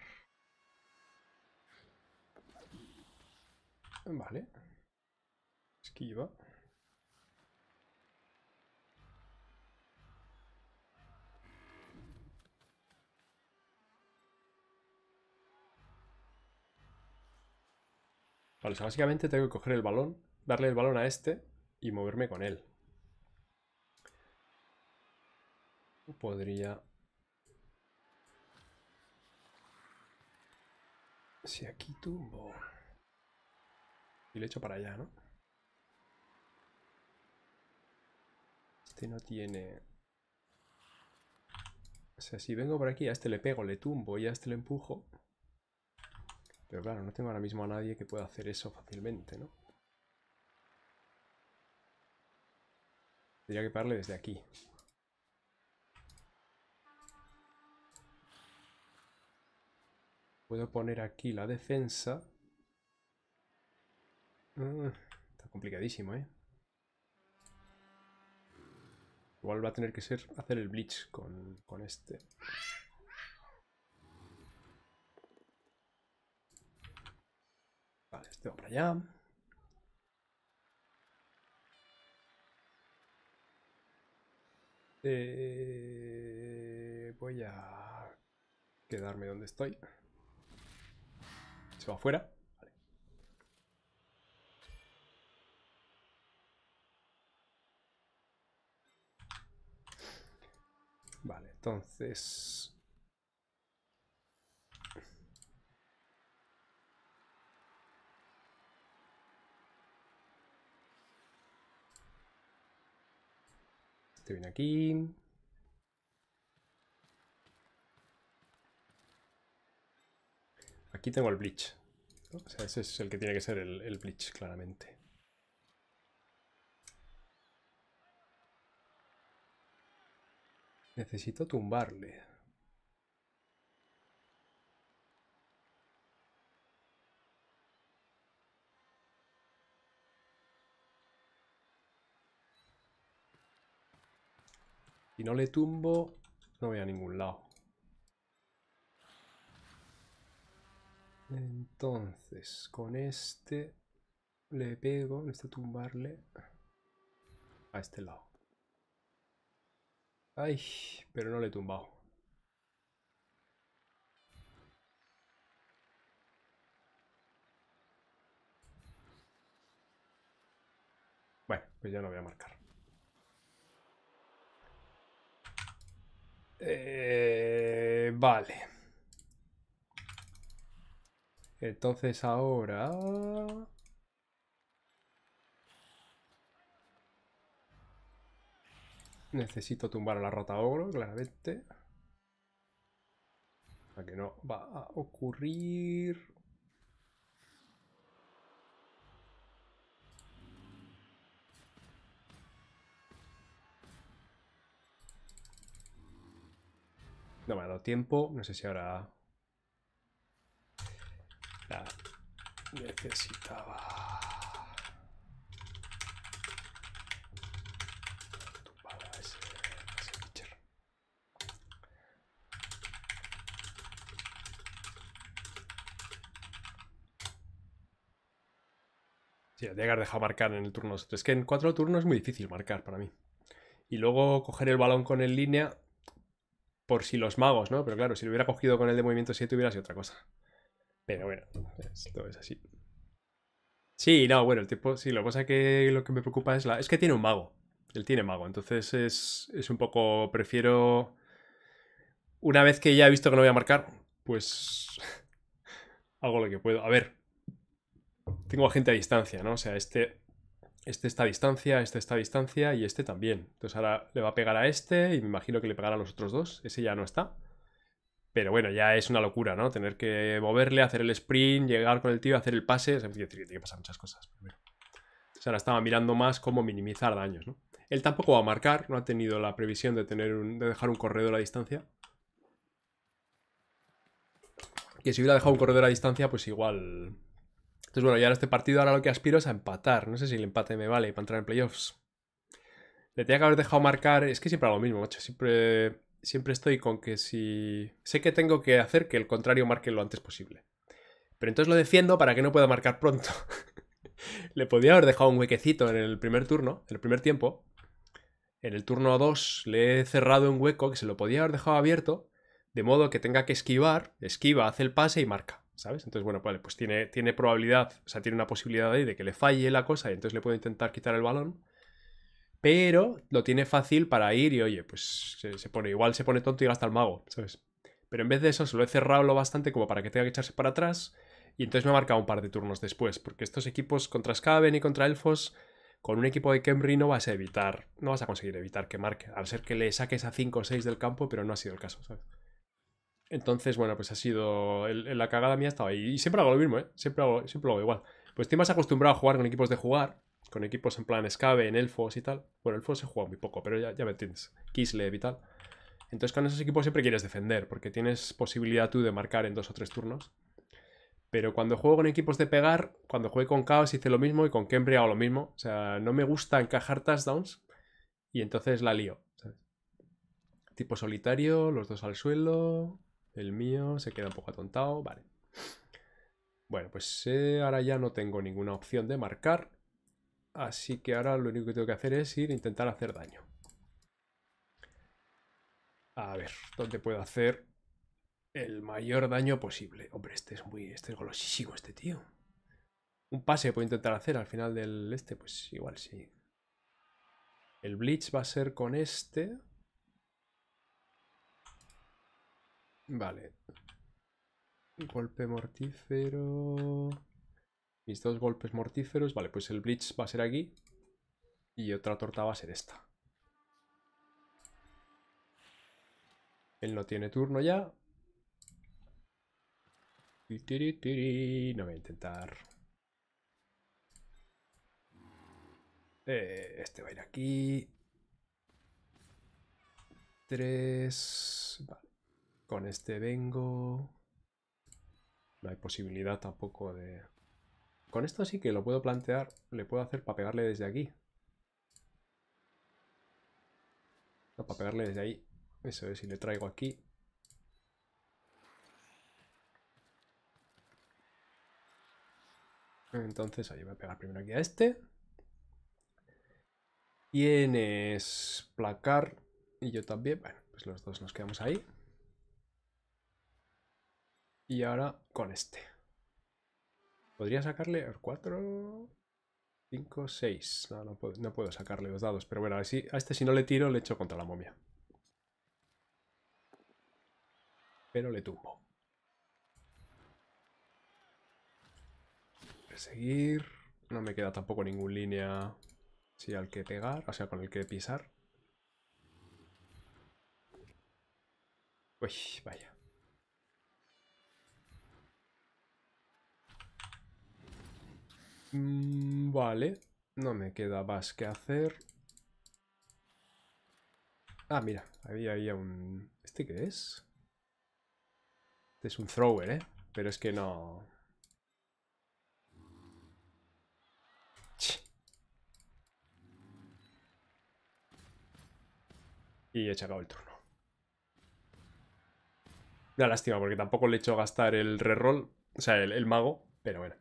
Vale. Vale, o sea, básicamente tengo que coger el balón, darle el balón a este y moverme con él. Podría... Si aquí tumbo... Y le echo para allá, ¿no? Este no tiene... O sea, si vengo por aquí, a este le pego, le tumbo y a este le empujo. Pero claro, no tengo ahora mismo a nadie que pueda hacer eso fácilmente, ¿no? Tendría que pararle desde aquí. Puedo poner aquí la defensa. Mm, está complicadísimo, ¿eh? Igual va a tener que ser hacer el Bleach con, este. Vale, este va para allá. Eh, voy a quedarme donde estoy. Se va afuera. Entonces... Este viene aquí. Aquí tengo el bleach. O sea, ese es el que tiene que ser el, el bleach, claramente. Necesito tumbarle. Si no le tumbo, no voy a ningún lado. Entonces, con este le pego, necesito tumbarle a este lado. Ay, pero no le he tumbado. Bueno, pues ya no voy a marcar. Eh, vale. Entonces ahora... Necesito tumbar a la rata ogro, claramente. para que no va a ocurrir. No me ha dado tiempo. No sé si ahora... necesitaba... Sí, el haber marcar en el turno 3. Es que en cuatro turnos es muy difícil marcar para mí. Y luego coger el balón con el línea por si los magos, ¿no? Pero claro, si lo hubiera cogido con el de movimiento 7 hubiera sido otra cosa. Pero bueno, esto es así. Sí, no, bueno, el tipo, sí, lo que que lo que me preocupa es la... Es que tiene un mago. Él tiene mago, entonces es, es un poco... Prefiero... Una vez que ya he visto que no voy a marcar, pues... hago lo que puedo. A ver, tengo a gente a distancia, ¿no? O sea, este, este está a distancia, este está a distancia y este también. Entonces ahora le va a pegar a este y me imagino que le pegará a los otros dos. Ese ya no está. Pero bueno, ya es una locura, ¿no? Tener que moverle, hacer el sprint, llegar con el tío, hacer el pase. Tiene que pasar muchas cosas. Bueno. O sea, ahora estaba mirando más cómo minimizar daños, ¿no? Él tampoco va a marcar, no ha tenido la previsión de, tener de dejar un corredor a distancia. Que si hubiera dejado un corredor a distancia, pues igual entonces, bueno, ya en este partido ahora lo que aspiro es a empatar. No sé si el empate me vale para entrar en playoffs. Le tenía que haber dejado marcar. Es que siempre hago lo mismo, macho. Siempre, siempre estoy con que si. Sé que tengo que hacer que el contrario marque lo antes posible. Pero entonces lo defiendo para que no pueda marcar pronto. Le podía haber dejado un huequecito en el primer turno, en el primer tiempo. En el turno 2 le he cerrado un hueco que se lo podía haber dejado abierto, de modo que tenga que esquivar, esquiva, hace el pase y marca. ¿sabes? Entonces, bueno, vale, pues tiene, tiene probabilidad, o sea, tiene una posibilidad ahí de que le falle la cosa y entonces le puede intentar quitar el balón. Pero lo tiene fácil para ir y, oye, pues se, pone, igual se pone tonto y gasta el mago, ¿sabes? Pero en vez de eso, se lo he cerrado lo bastante como para que tenga que echarse para atrás. Y entonces me ha marcado un par de turnos después, porque estos equipos contra Skaven y contra Elfos, con un equipo de Kemri no vas a evitar, no vas a conseguir evitar que marque, al ser que le saques a 5 o 6 del campo, pero no ha sido el caso, ¿sabes? Entonces, bueno, pues ha sido. la cagada mía estaba ahí. Y siempre hago lo mismo, ¿eh? Siempre, hago, siempre lo hago igual. Pues estoy más acostumbrado a jugar con equipos de jugar, con equipos en plan Escabe, en Elfos y tal. Bueno, Elfos he jugado muy poco, pero ya, ya me entiendes. Kislev y tal. Entonces, con esos equipos siempre quieres defender, porque tienes posibilidad tú de marcar en dos o tres turnos. Pero cuando juego con equipos de pegar, cuando jugué con Chaos hice lo mismo y con Kembria hago lo mismo. O sea, no me gusta encajar touchdowns y entonces la lío. Tipo solitario, los dos al suelo, el mío se queda un poco atontado, vale. Bueno, pues eh, ahora ya no tengo ninguna opción de marcar. Así que ahora lo único que tengo que hacer es ir a intentar hacer daño. A ver, ¿dónde puedo hacer el mayor daño posible? Hombre, este es muy... este es golosísimo este tío. Un pase puedo intentar hacer al final del este, pues igual sí. El Blitz va a ser con este... Vale. Golpe mortífero. Mis dos golpes mortíferos. Vale, pues el Blitz va a ser aquí. Y otra torta va a ser esta. Él no tiene turno ya. No voy a intentar. Eh, este va a ir aquí. Tres. Vale. Con este vengo... No hay posibilidad tampoco de... Con esto sí que lo puedo plantear, le puedo hacer para pegarle desde aquí. para pegarle desde ahí. Eso es, si le traigo aquí. Entonces, ahí voy a pegar primero aquí a este. Tienes placar y yo también. Bueno, pues los dos nos quedamos ahí. Y ahora con este. Podría sacarle 4, 5, 6. No, no puedo, sacarle los dados. Pero bueno, a, a este si no le tiro, le echo contra la momia. Pero le tumbo. Perseguir. No me queda tampoco ninguna línea Si al que pegar, o sea, con el que pisar. Uy, vaya. Mm, vale. No me queda más que hacer. Ah, mira. Había un... ¿Este qué es? Este es un thrower, ¿eh? Pero es que no... Y he echado el turno. da lástima, porque tampoco le he hecho gastar el reroll, o sea, el, el mago, pero bueno.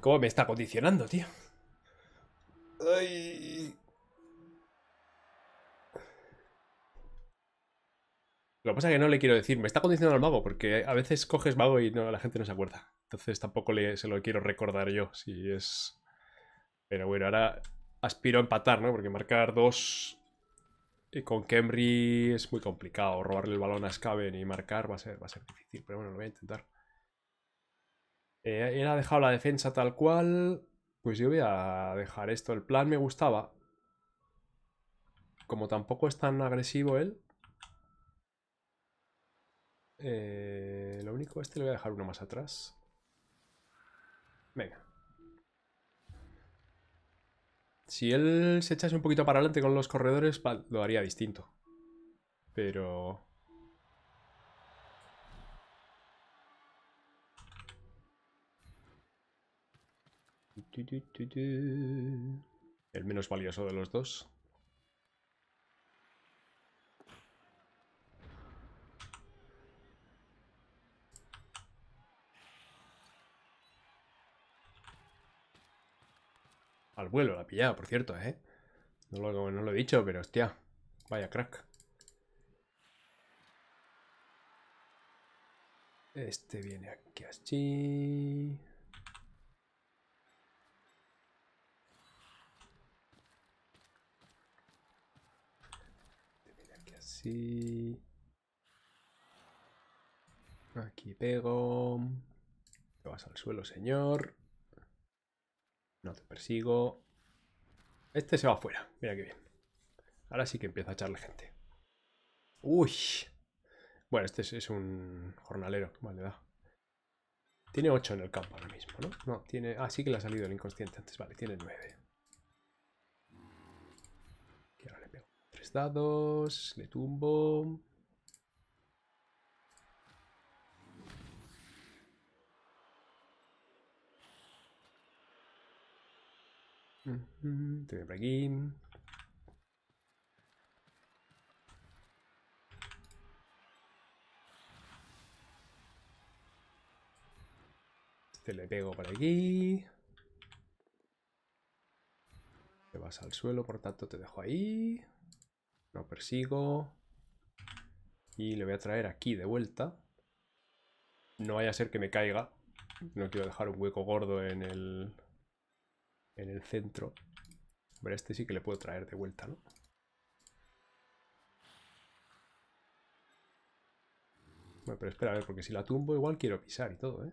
¿Cómo me está condicionando, tío? Lo que pasa es que no le quiero decir, me está condicionando al mago, porque a veces coges mago y no, la gente no se acuerda. Entonces tampoco se lo quiero recordar yo, si es... Pero bueno, ahora aspiro a empatar, ¿no? Porque marcar dos eh, con Kemri es muy complicado. Robarle el balón a Skaven y marcar va a ser, va a ser difícil, pero bueno, lo voy a intentar. Eh, él ha dejado la defensa tal cual. Pues yo voy a dejar esto. El plan me gustaba. Como tampoco es tan agresivo él. Eh, lo único, este le voy a dejar uno más atrás. Venga. Si él se echase un poquito para adelante con los corredores, lo haría distinto. Pero... El menos valioso de los dos. Al vuelo, la pillada, por cierto, ¿eh? No lo, no lo he dicho, pero hostia. Vaya crack. Este viene aquí así. Aquí pego. Te vas al suelo, señor. No te persigo. Este se va afuera. Mira qué bien. Ahora sí que empieza a echarle gente. ¡Uy! Bueno, este es, un jornalero. Vale, da. Tiene 8 en el campo ahora mismo, ¿no? No, tiene... Ah, sí que le ha salido el inconsciente antes. Vale, tiene 9. estados, dados, le tumbo. te voy por aquí. Te le pego por aquí. Te vas al suelo, por tanto te dejo ahí persigo. Y le voy a traer aquí de vuelta. No vaya a ser que me caiga. No quiero dejar un hueco gordo en el, en el centro. Pero este sí que le puedo traer de vuelta, ¿no? Bueno, pero espera, a ver, porque si la tumbo igual quiero pisar y todo, ¿eh?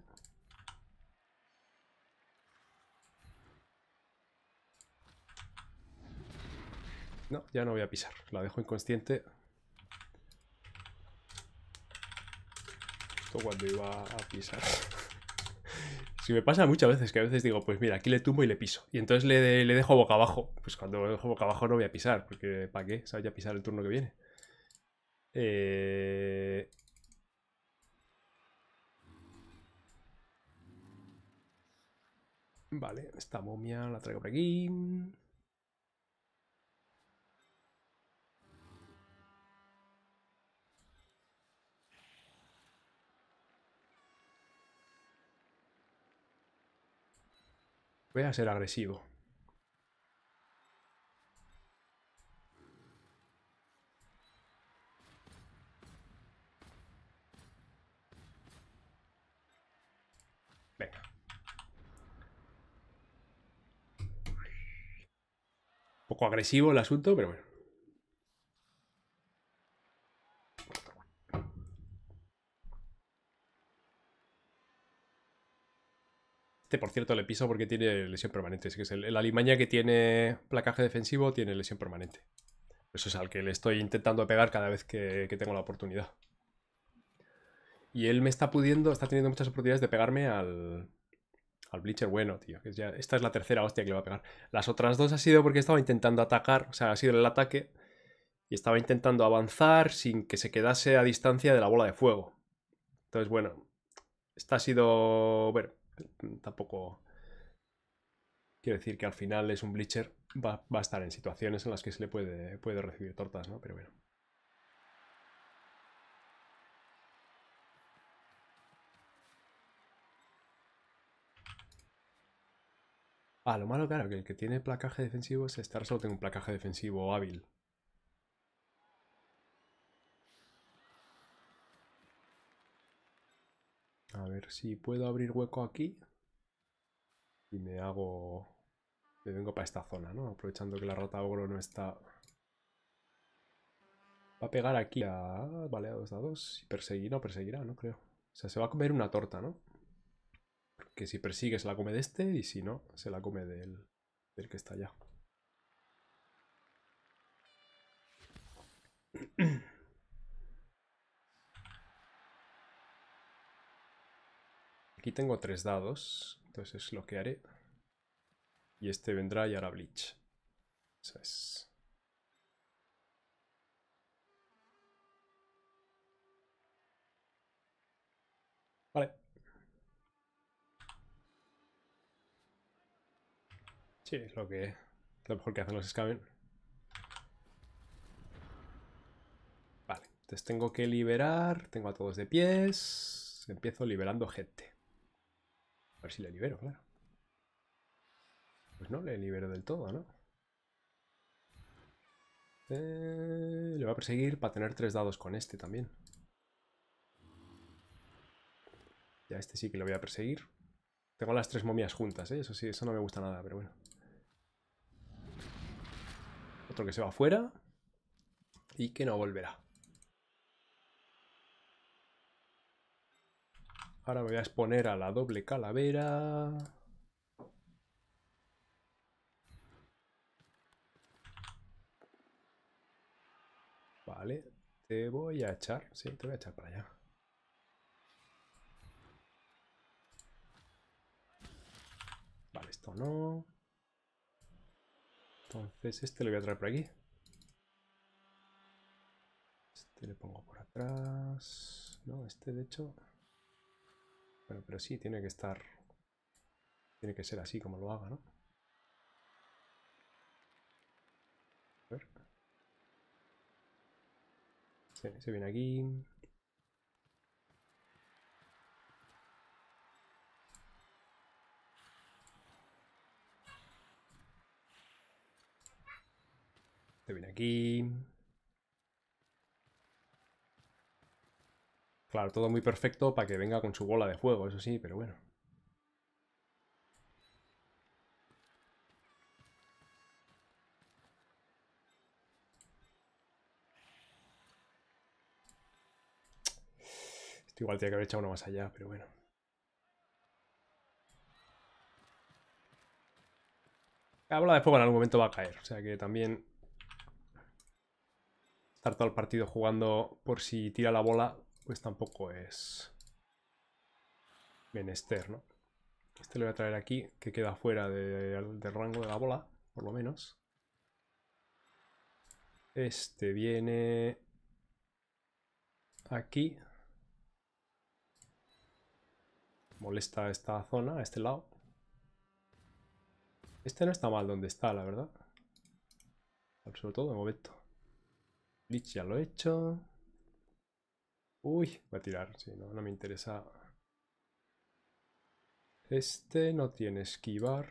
No, ya no voy a pisar. La dejo inconsciente. Esto cuando iba a pisar. Si me pasa muchas veces, que a veces digo, pues mira, aquí le tumbo y le piso. Y entonces le, dejo boca abajo. Pues cuando lo dejo boca abajo no voy a pisar, porque ¿para qué? ¿Sabes? ya pisar el turno que viene. Eh, vale, esta momia la traigo por aquí. Voy a ser agresivo. Venga. poco agresivo el asunto, pero bueno. Este, por cierto, le piso porque tiene lesión permanente. Es que es el, alimaña que tiene placaje defensivo tiene lesión permanente. Eso es al que le estoy intentando pegar cada vez que, tengo la oportunidad. Y él me está pudiendo, está teniendo muchas oportunidades de pegarme al, al Bleacher bueno, tío. Que ya, esta es la tercera hostia que le va a pegar. Las otras dos ha sido porque estaba intentando atacar, o sea, ha sido el ataque. Y estaba intentando avanzar sin que se quedase a distancia de la bola de fuego. Entonces, bueno, esta ha sido, bueno, tampoco... Quiero decir que al final es un Bleacher, va, a estar en situaciones en las que se le puede, puede recibir tortas, ¿no? Pero bueno. Ah, lo malo, claro, que el que tiene placaje defensivo es estar solo tengo un placaje defensivo hábil. A ver si puedo abrir hueco aquí. Y me hago... Me vengo para esta zona, ¿no? Aprovechando que la rata ogro no está... Va a pegar aquí a... Vale, a dos a Y no perseguirá, no creo. O sea, se va a comer una torta, ¿no? Porque si persigue se la come de este y si no, se la come del, del que está allá. Aquí tengo tres dados, entonces es lo que haré. Y este vendrá y hará Bleach. Eso Vale. Sí, es lo que lo mejor que hacen los Scaven. Vale, entonces tengo que liberar, tengo a todos de pies, empiezo liberando gente ver si le libero, claro. Pues no, le libero del todo, ¿no? Eh, le va a perseguir para tener tres dados con este también. Ya este sí que lo voy a perseguir. Tengo las tres momias juntas, ¿eh? Eso sí, eso no me gusta nada, pero bueno. Otro que se va afuera. Y que no volverá. Ahora me voy a exponer a la doble calavera. Vale, te voy a echar, sí, te voy a echar para allá. Vale, esto no. Entonces este lo voy a traer por aquí. Este le pongo por atrás. No, este de hecho... Bueno, pero sí, tiene que estar... Tiene que ser así como lo haga, ¿no? se viene aquí. Se viene aquí. Claro, todo muy perfecto para que venga con su bola de juego, eso sí, pero bueno. Esto igual tiene que haber echado uno más allá, pero bueno. La bola de fuego en algún momento va a caer, o sea que también... Estar todo el partido jugando por si tira la bola pues tampoco es menester, ¿no? Este lo voy a traer aquí, que queda fuera del rango de la bola, por lo menos. Este viene aquí. Molesta esta zona, a este lado. Este no está mal donde está, la verdad. Sobre todo de momento. Lich ya lo he hecho. Uy, va a tirar, si no, no me interesa. Este no tiene esquivar.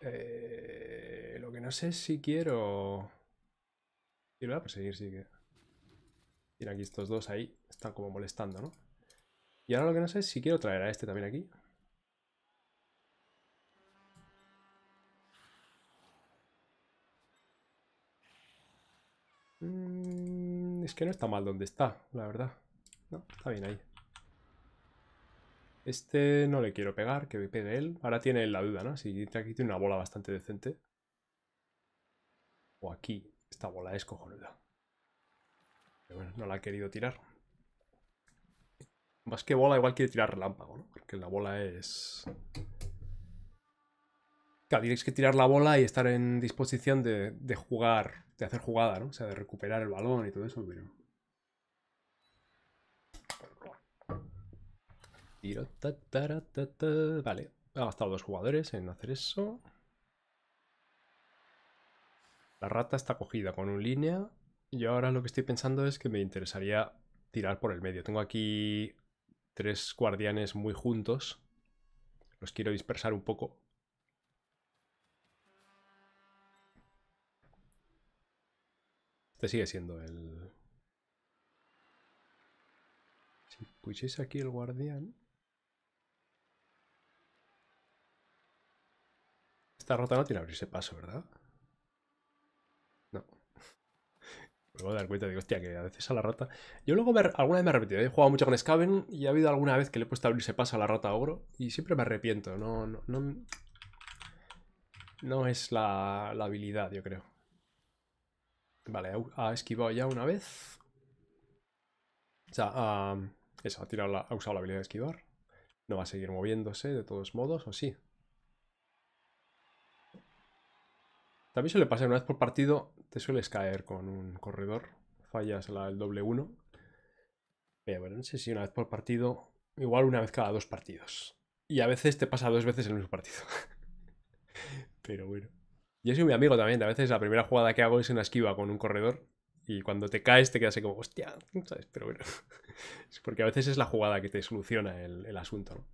Eh, lo que no sé es si quiero... Y voy a perseguir, sí que... Mira, aquí estos dos ahí están como molestando, ¿no? Y ahora lo que no sé es si quiero traer a este también aquí. Es que no está mal donde está, la verdad. No, está bien ahí. Este no le quiero pegar, que me pegue él. Ahora tiene la duda, ¿no? Si aquí tiene una bola bastante decente. O aquí. Esta bola es cojonuda. Pero bueno, no la ha querido tirar. Más que bola, igual quiere tirar relámpago, ¿no? Porque la bola es... Claro, tienes que tirar la bola y estar en disposición de, de jugar de hacer jugada, ¿no? O sea, de recuperar el balón y todo eso, pero... Vale, ha gastado dos jugadores en hacer eso. La rata está cogida con un línea. y ahora lo que estoy pensando es que me interesaría tirar por el medio. Tengo aquí tres guardianes muy juntos. Los quiero dispersar un poco Este sigue siendo el... Si pusiese aquí el guardián... Esta rota no tiene abrirse paso, ¿verdad? No. Me voy a dar cuenta, digo, hostia, que a veces a la rata... Yo luego alguna vez me he repetido, he jugado mucho con Scaven y ha habido alguna vez que le he puesto a abrirse paso a la rata ogro y siempre me arrepiento, no... No, no, no es la habilidad, yo creo. Vale, ha esquivado ya una vez. O sea, eso, ha, la, usado la habilidad de esquivar. No va a seguir moviéndose de todos modos, ¿o sí? También suele pasar una vez por partido, te sueles caer con un corredor. Fallas el doble 1. Pero bueno, no sé si una vez por partido, igual una vez cada dos partidos. Y a veces te pasa dos veces en el mismo partido. Pero bueno. Yo soy muy amigo también, a veces la primera jugada que hago es una esquiva con un corredor y cuando te caes te quedas así como, hostia, ¿sabes? Pero bueno, es porque a veces es la jugada que te soluciona el, asunto, ¿no?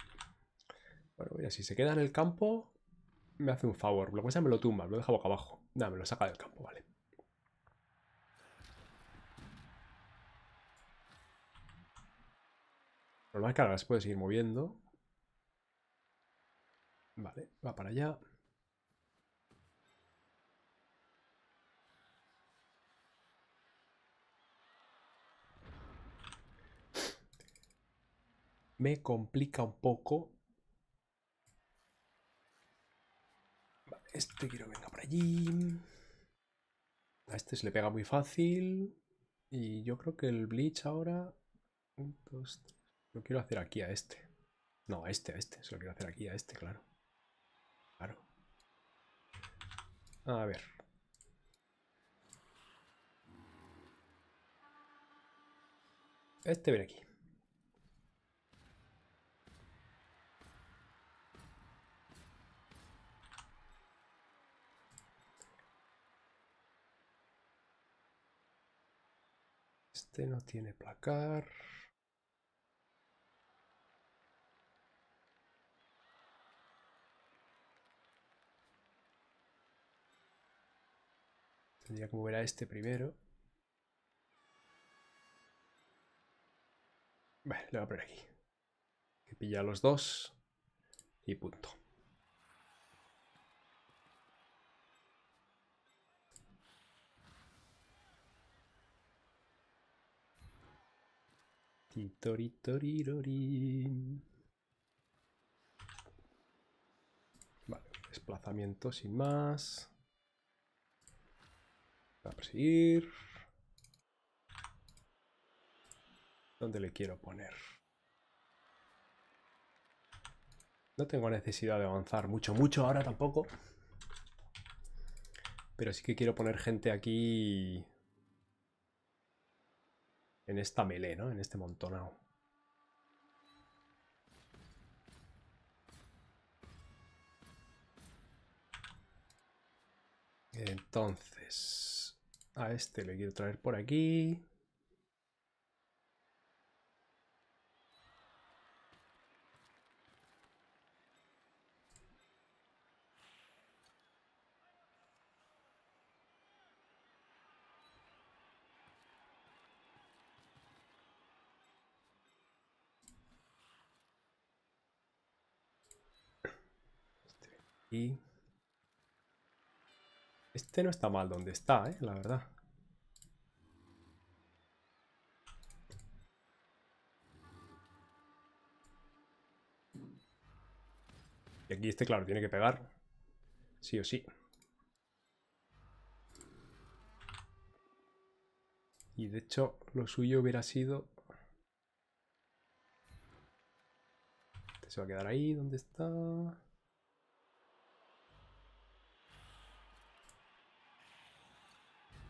Bueno, mira, si se queda en el campo, me hace un favor. Lo que pasa me lo tumba, me lo deja boca abajo. Nada, me lo saca del campo, vale. más que ahora se puede seguir moviendo. Vale, va para allá. me complica un poco. Este quiero que venga por allí. A este se le pega muy fácil. Y yo creo que el Bleach ahora... lo quiero hacer aquí a este. No, a este, a este. Se lo quiero hacer aquí a este, claro. Claro. A ver. Este viene aquí. Este no tiene placar. Tendría que mover a este primero. Vale, le voy a poner aquí. que pilla los dos. Y punto. Vale, desplazamiento sin más. A perseguir. ¿Dónde le quiero poner? No tengo necesidad de avanzar mucho, mucho ahora tampoco. Pero sí que quiero poner gente aquí en esta melee, ¿no? En este montonado Entonces, a este le quiero traer por aquí. Este no está mal donde está, ¿eh? la verdad. Y aquí este, claro, tiene que pegar. Sí o sí. Y de hecho, lo suyo hubiera sido... Este se va a quedar ahí, donde está?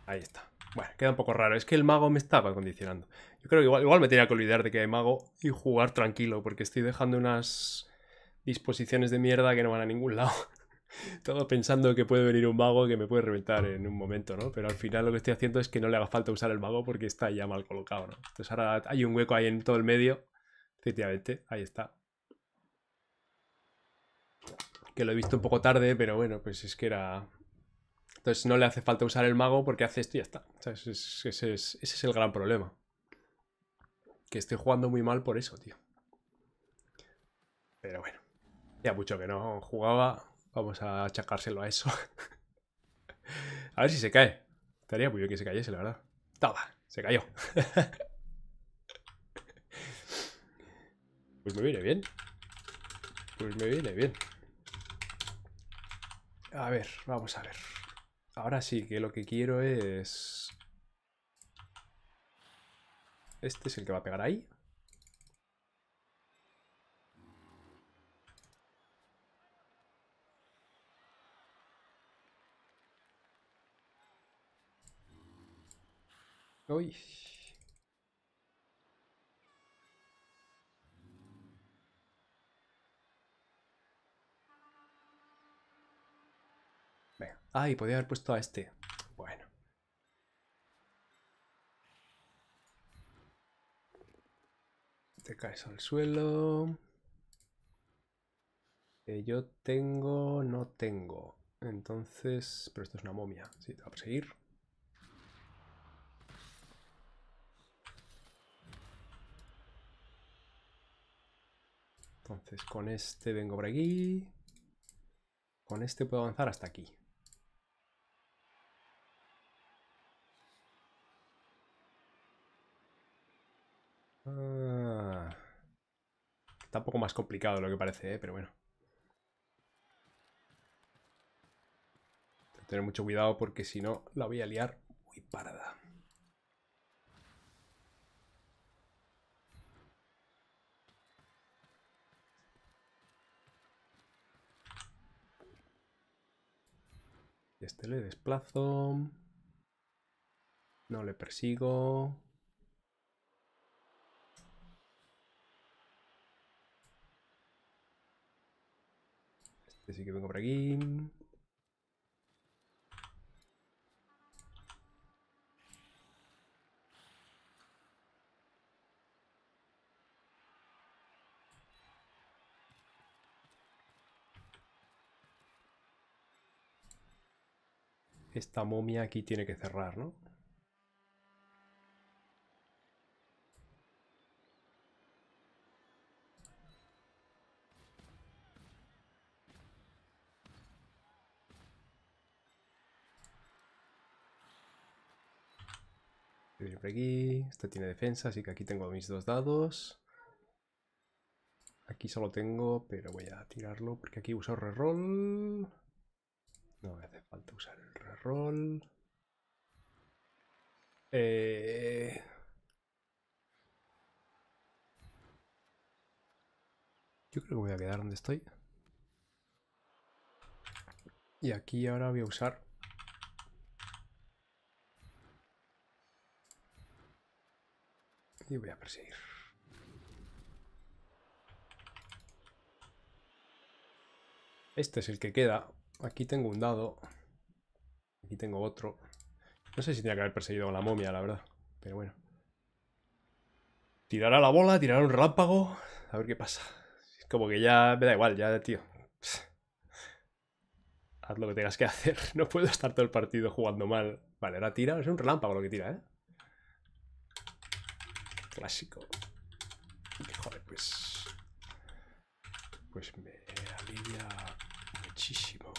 Ahí está. Bueno, queda un poco raro. Es que el mago me estaba condicionando. Yo creo que igual, igual me tenía que olvidar de que hay mago y jugar tranquilo, porque estoy dejando unas disposiciones de mierda que no van a ningún lado. Todo pensando que puede venir un mago que me puede reventar en un momento, ¿no? Pero al final lo que estoy haciendo es que no le haga falta usar el mago porque está ya mal colocado, ¿no? Entonces ahora hay un hueco ahí en todo el medio. Efectivamente, ahí está. Que lo he visto un poco tarde, pero bueno, pues es que era entonces no le hace falta usar el mago porque hace esto y ya está. Ese, es, el gran problema. Que estoy jugando muy mal por eso, tío. Pero bueno. Ya mucho que no jugaba. Vamos a achacárselo a eso. a ver si se cae. Estaría muy bien que se cayese, la verdad. Toma, se cayó. pues me viene bien. Pues me viene bien. A ver, vamos a ver. Ahora sí, que lo que quiero es... Este es el que va a pegar ahí. Ah, y podía haber puesto a este. Bueno. Te caes al suelo. Eh, yo tengo... no tengo. Entonces... pero esto es una momia. Sí, te va a Entonces con este vengo por aquí. Con este puedo avanzar hasta aquí. Ah. Está un poco más complicado lo que parece, ¿eh? pero bueno. Tengo que tener mucho cuidado porque si no la voy a liar muy parada. Este le desplazo. No le persigo. Así que vengo por aquí. Esta momia aquí tiene que cerrar, ¿no? aquí. Este tiene defensa, así que aquí tengo mis dos dados. Aquí solo tengo, pero voy a tirarlo porque aquí uso reroll. No me hace falta usar el reroll. Eh, yo creo que voy a quedar donde estoy. Y aquí ahora voy a usar y voy a perseguir. Este es el que queda. Aquí tengo un dado. Aquí tengo otro. No sé si tenía que haber perseguido a la momia, la verdad. Pero bueno. Tirará la bola, tirará un relámpago. A ver qué pasa. como que ya me da igual, ya, tío. Haz lo que tengas que hacer. No puedo estar todo el partido jugando mal. Vale, ahora tira. Es un relámpago lo que tira, ¿eh? clásico. Que joder, pues. Pues me alivia muchísimo.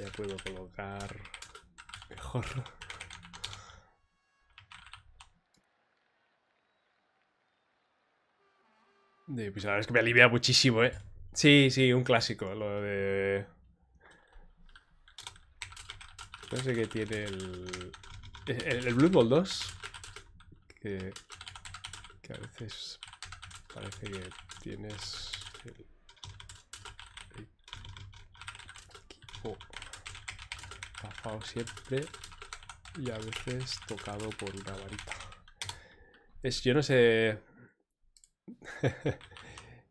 Ya puedo colocar mejor. pues la es que me alivia muchísimo, ¿eh? Sí, sí, un clásico, lo de... No sé qué tiene el... El, el Ball 2. Que, que, a veces parece que tienes el, equipo tapado siempre y a veces tocado por una varita. Es, yo no sé...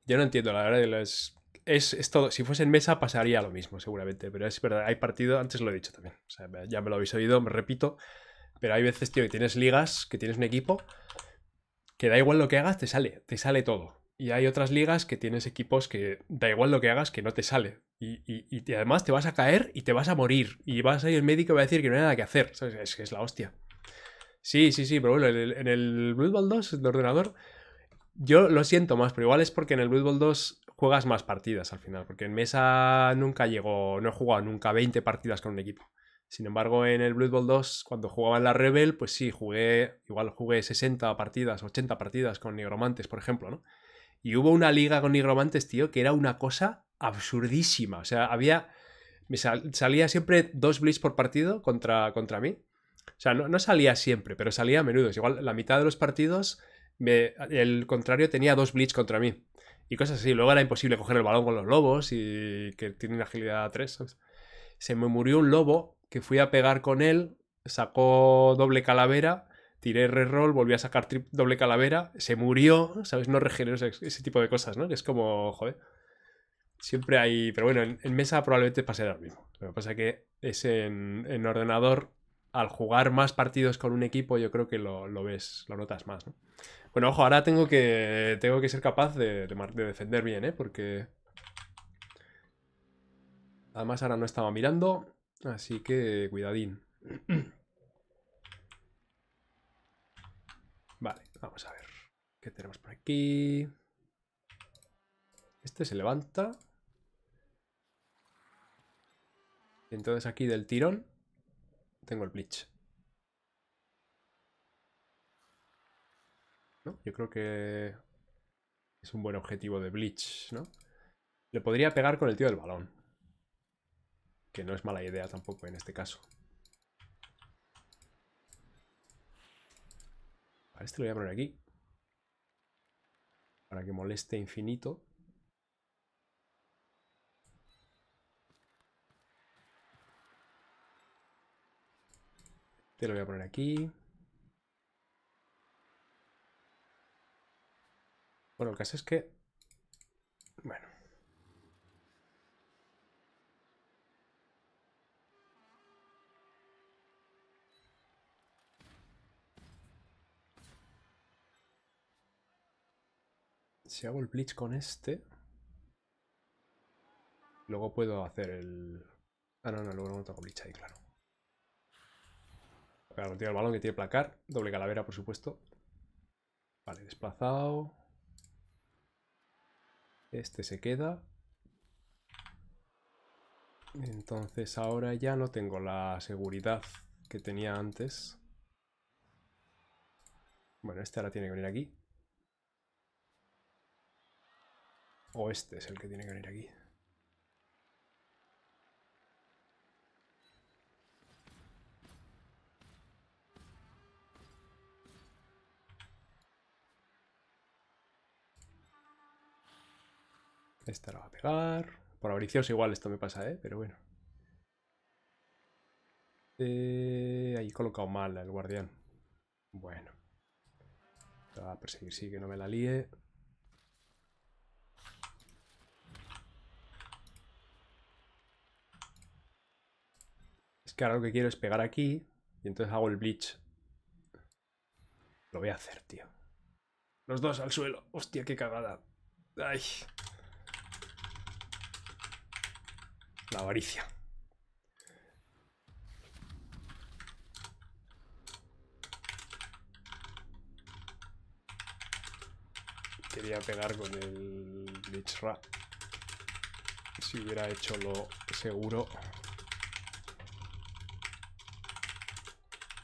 Yo no entiendo, la verdad, es, es, todo. Si fuese en mesa pasaría lo mismo, seguramente. Pero es verdad, hay partido, antes lo he dicho también. ya me lo habéis oído, me repito. Pero hay veces, tío, que tienes ligas, que tienes un equipo, que da igual lo que hagas, te sale, te sale todo. Y hay otras ligas que tienes equipos que da igual lo que hagas, que no te sale. Y, y, además te vas a caer y te vas a morir. Y vas a ir al médico y va a decir que no hay nada que hacer. Es es la hostia. Sí, sí, sí, pero bueno, en el, en el 2, el ordenador, yo lo siento más, pero igual es porque en el Blood Bowl 2 juegas más partidas al final, porque en mesa nunca llegó, no he jugado nunca 20 partidas con un equipo. Sin embargo, en el Blood Bowl 2, cuando jugaba en la Rebel, pues sí, jugué, igual jugué 60 partidas, 80 partidas con Nigromantes, por ejemplo, ¿no? Y hubo una liga con Nigromantes, tío, que era una cosa absurdísima. O sea, había. Me salía siempre dos blitz por partido contra, contra mí. O sea, no, no salía siempre, pero salía a menudo. Igual la mitad de los partidos el contrario tenía dos blitz contra mí. Y cosas así. Luego era imposible coger el balón con los lobos y que tienen agilidad 3. Se me murió un lobo que fui a pegar con él, sacó doble calavera, tiré reroll, volví a sacar doble calavera, se murió, ¿sabes? No regeneró ese, tipo de cosas, ¿no? Que es como, joder. Siempre hay. Pero bueno, en, mesa probablemente pasará lo mismo. Lo que pasa es que es en, ordenador al jugar más partidos con un equipo, yo creo que lo, lo ves, lo notas más, ¿no? Bueno, ojo, ahora tengo que, tengo que ser capaz de, defender bien, ¿eh? Porque... Además ahora no estaba mirando, así que cuidadín. Vale, vamos a ver. ¿Qué tenemos por aquí? Este se levanta. Entonces aquí del tirón tengo el bleach. Yo creo que es un buen objetivo de Bleach, ¿no? Le podría pegar con el tío del balón. Que no es mala idea tampoco en este caso. este lo voy a poner aquí. Para que moleste infinito. Te lo voy a poner aquí. Bueno, el caso es que... Bueno. Si hago el bleach con este... Luego puedo hacer el... Ah, no, no, luego no tengo bleach ahí, claro. Claro, tira el balón que tiene placar. Doble calavera, por supuesto. Vale, desplazado. Este se queda. Entonces ahora ya no tengo la seguridad que tenía antes. Bueno, este ahora tiene que venir aquí. O este es el que tiene que venir aquí. Esta la va a pegar. Por avaricioso igual esto me pasa, ¿eh? Pero bueno. Eh, ahí he colocado mal el guardián. Bueno. va a perseguir, sí, que no me la líe. Es que ahora lo que quiero es pegar aquí y entonces hago el bleach. Lo voy a hacer, tío. Los dos al suelo. Hostia, qué cagada. Ay. La avaricia. Quería pegar con el Glitch Rat. Si hubiera hecho lo seguro.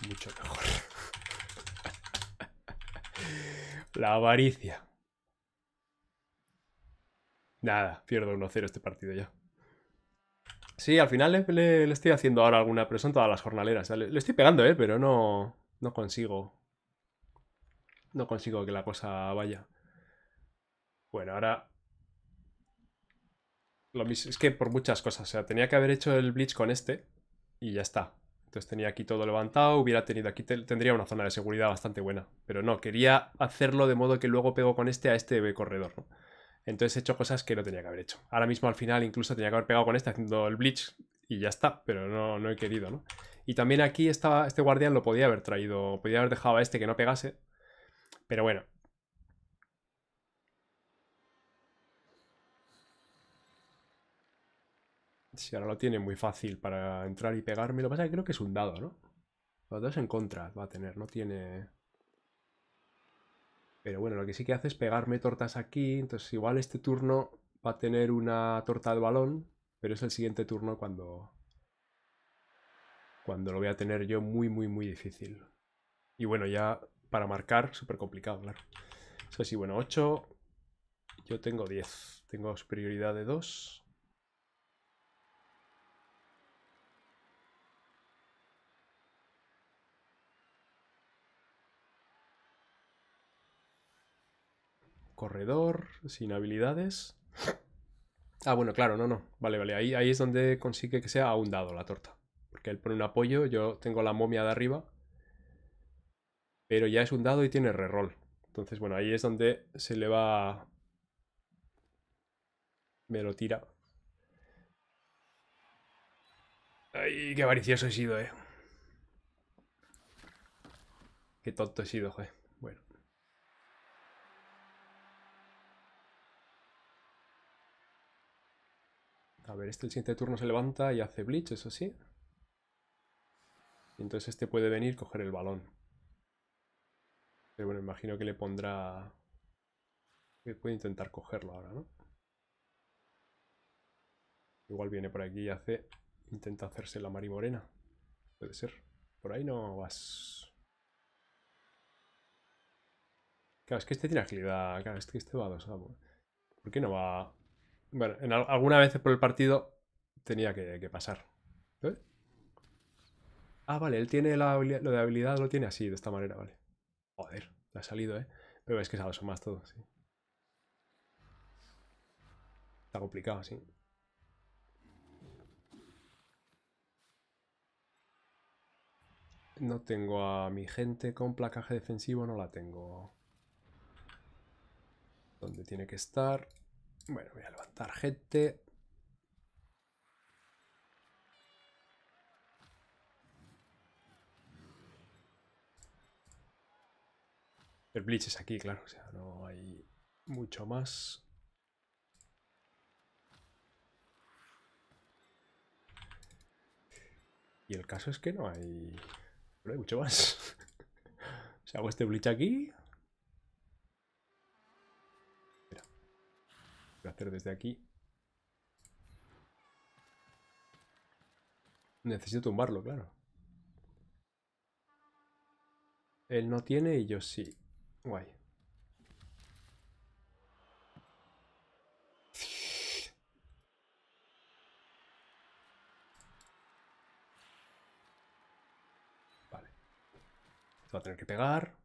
Mucho mejor. La avaricia. Nada, pierdo 1-0 este partido ya. Sí, al final le, estoy haciendo ahora alguna, presión todas las jornaleras. Le, estoy pegando, ¿eh? Pero no, no consigo. No consigo que la cosa vaya. Bueno, ahora... Lo es que por muchas cosas. O sea, tenía que haber hecho el bleach con este y ya está. Entonces tenía aquí todo levantado, hubiera tenido aquí, tendría una zona de seguridad bastante buena. Pero no, quería hacerlo de modo que luego pego con este a este corredor, ¿no? Entonces he hecho cosas que no tenía que haber hecho. Ahora mismo al final incluso tenía que haber pegado con este haciendo el bleach y ya está, pero no, he querido, ¿no? Y también aquí estaba, este guardián lo podía haber traído, podía haber dejado a este que no pegase, pero bueno. Si ahora lo tiene muy fácil para entrar y pegarme, lo que pasa es que creo que es un dado, ¿no? Los dos en contra va a tener, no tiene... Pero bueno, lo que sí que hace es pegarme tortas aquí, entonces igual este turno va a tener una torta de balón, pero es el siguiente turno cuando, cuando lo voy a tener yo muy, muy, muy difícil. Y bueno, ya para marcar, súper complicado, claro. Eso sí, bueno, 8, yo tengo 10, tengo superioridad de 2. corredor, sin habilidades. Ah, bueno, claro, no, no. Vale, vale. Ahí, ahí es donde consigue que sea ahondado la torta. Porque él pone un apoyo, yo tengo la momia de arriba. Pero ya es un dado y tiene reroll. Entonces, bueno, ahí es donde se le va... Me lo tira. Ay, qué avaricioso he sido, eh. Qué tonto he sido, joder. A ver, este el siguiente turno se levanta y hace Bleach, eso sí. entonces este puede venir coger el balón. Pero bueno, imagino que le pondrá... Que puede intentar cogerlo ahora, ¿no? Igual viene por aquí y hace... Intenta hacerse la marimorena. Puede ser. Por ahí no vas... Claro, es que este tiene agilidad. Claro, es que este va a dos. ¿Por qué no va bueno, en, alguna vez por el partido tenía que, pasar. Ah, vale, él tiene lo de habilidad, lo tiene así, de esta manera, vale. Joder, le ha salido, ¿eh? Pero es que se son más todo, sí. Está complicado, sí. No tengo a mi gente con placaje defensivo, no la tengo. ¿Dónde tiene que estar? Bueno, voy a levantar gente. El Bleach es aquí, claro, o sea, no hay mucho más. Y el caso es que no hay... No hay mucho más. o sea, hago este Bleach aquí, hacer desde aquí. Necesito tumbarlo, claro. Él no tiene y yo sí. Guay. Vale. Esto va a tener que pegar.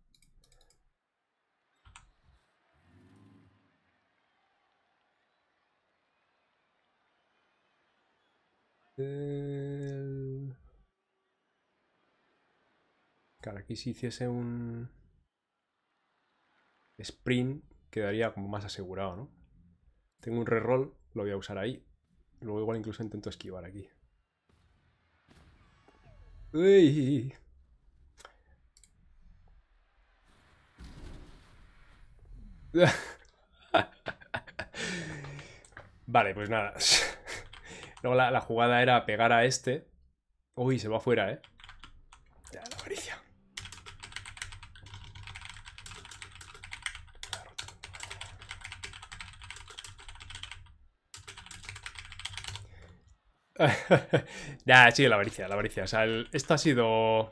Claro, aquí si hiciese un sprint quedaría como más asegurado, ¿no? Tengo un reroll, lo voy a usar ahí. Luego igual incluso intento esquivar aquí. vale, pues nada. Luego la, jugada era pegar a este. Uy, se va afuera, ¿eh? Ya, la avaricia. ya, sí, la avaricia, la avaricia. O sea, esto ha sido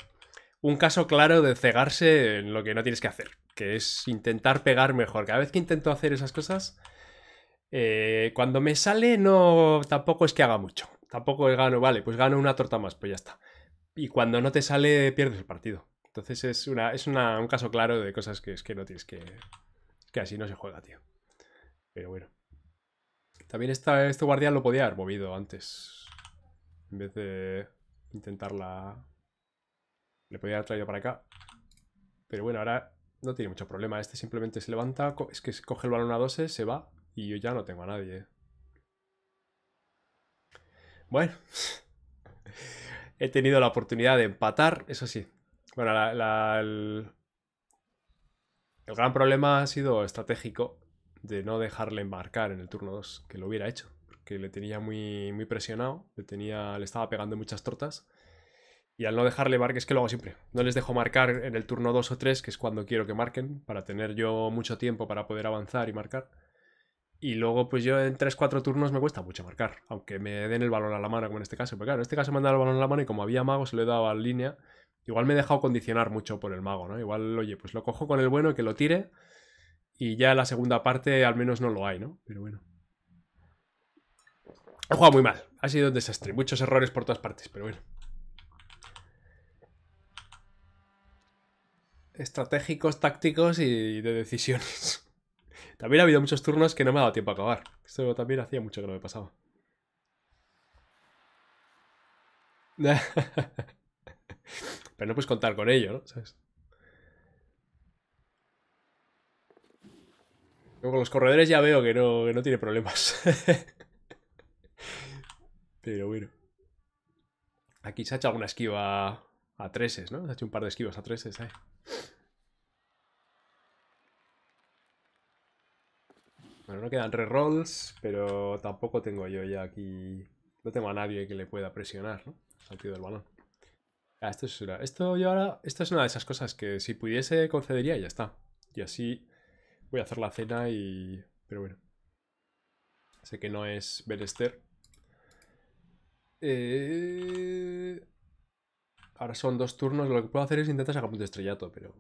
un caso claro de cegarse en lo que no tienes que hacer, que es intentar pegar mejor. Cada vez que intento hacer esas cosas, eh, cuando me sale, no, tampoco es que haga mucho. Tampoco gano, vale, pues gano una torta más, pues ya está. Y cuando no te sale, pierdes el partido. Entonces es, una, es un caso claro de cosas que es que no tienes que... Que así no se juega, tío. Pero bueno. También esta, este guardián lo podía haber movido antes. En vez de intentarla... Le podía haber traído para acá. Pero bueno, ahora no tiene mucho problema. Este simplemente se levanta, es que coge el balón a 12, se va y yo ya no tengo a nadie. Bueno, he tenido la oportunidad de empatar, eso sí. Bueno, el, gran problema ha sido estratégico de no dejarle embarcar en el turno 2, que lo hubiera hecho, porque le tenía muy, muy presionado, le, tenía, le estaba pegando muchas tortas. Y al no dejarle marcar, es que lo hago siempre. No les dejo marcar en el turno 2 o 3, que es cuando quiero que marquen, para tener yo mucho tiempo para poder avanzar y marcar. Y luego, pues yo en 3-4 turnos me cuesta mucho marcar, aunque me den el balón a la mano, como en este caso. Pero claro, en este caso me han dado el balón a la mano y como había mago, se lo he dado a línea. Igual me he dejado condicionar mucho por el mago, ¿no? Igual, oye, pues lo cojo con el bueno, y que lo tire. Y ya la segunda parte al menos no lo hay, ¿no? Pero bueno. He jugado muy mal. Ha sido un desastre. Muchos errores por todas partes, pero bueno. Estratégicos, tácticos y de decisiones. También ha habido muchos turnos que no me ha dado tiempo a acabar. Esto también hacía mucho que no me pasaba. Pero no puedes contar con ello, ¿no? ¿Sabes? con los corredores ya veo que no, que no tiene problemas. Pero bueno. Aquí se ha hecho alguna esquiva a treses, ¿no? Se ha hecho un par de esquivas a treses, ¿eh? Bueno, no quedan re-rolls, pero tampoco tengo yo ya aquí... No tengo a nadie que le pueda presionar, ¿no? Al del balón. Ah, esto es una... Esto yo ahora... Esto es una de esas cosas que si pudiese concedería y ya está. Y así voy a hacer la cena y... Pero bueno. Sé que no es Benester. Eh, ahora son dos turnos. Lo que puedo hacer es intentar sacar punto de estrellato, pero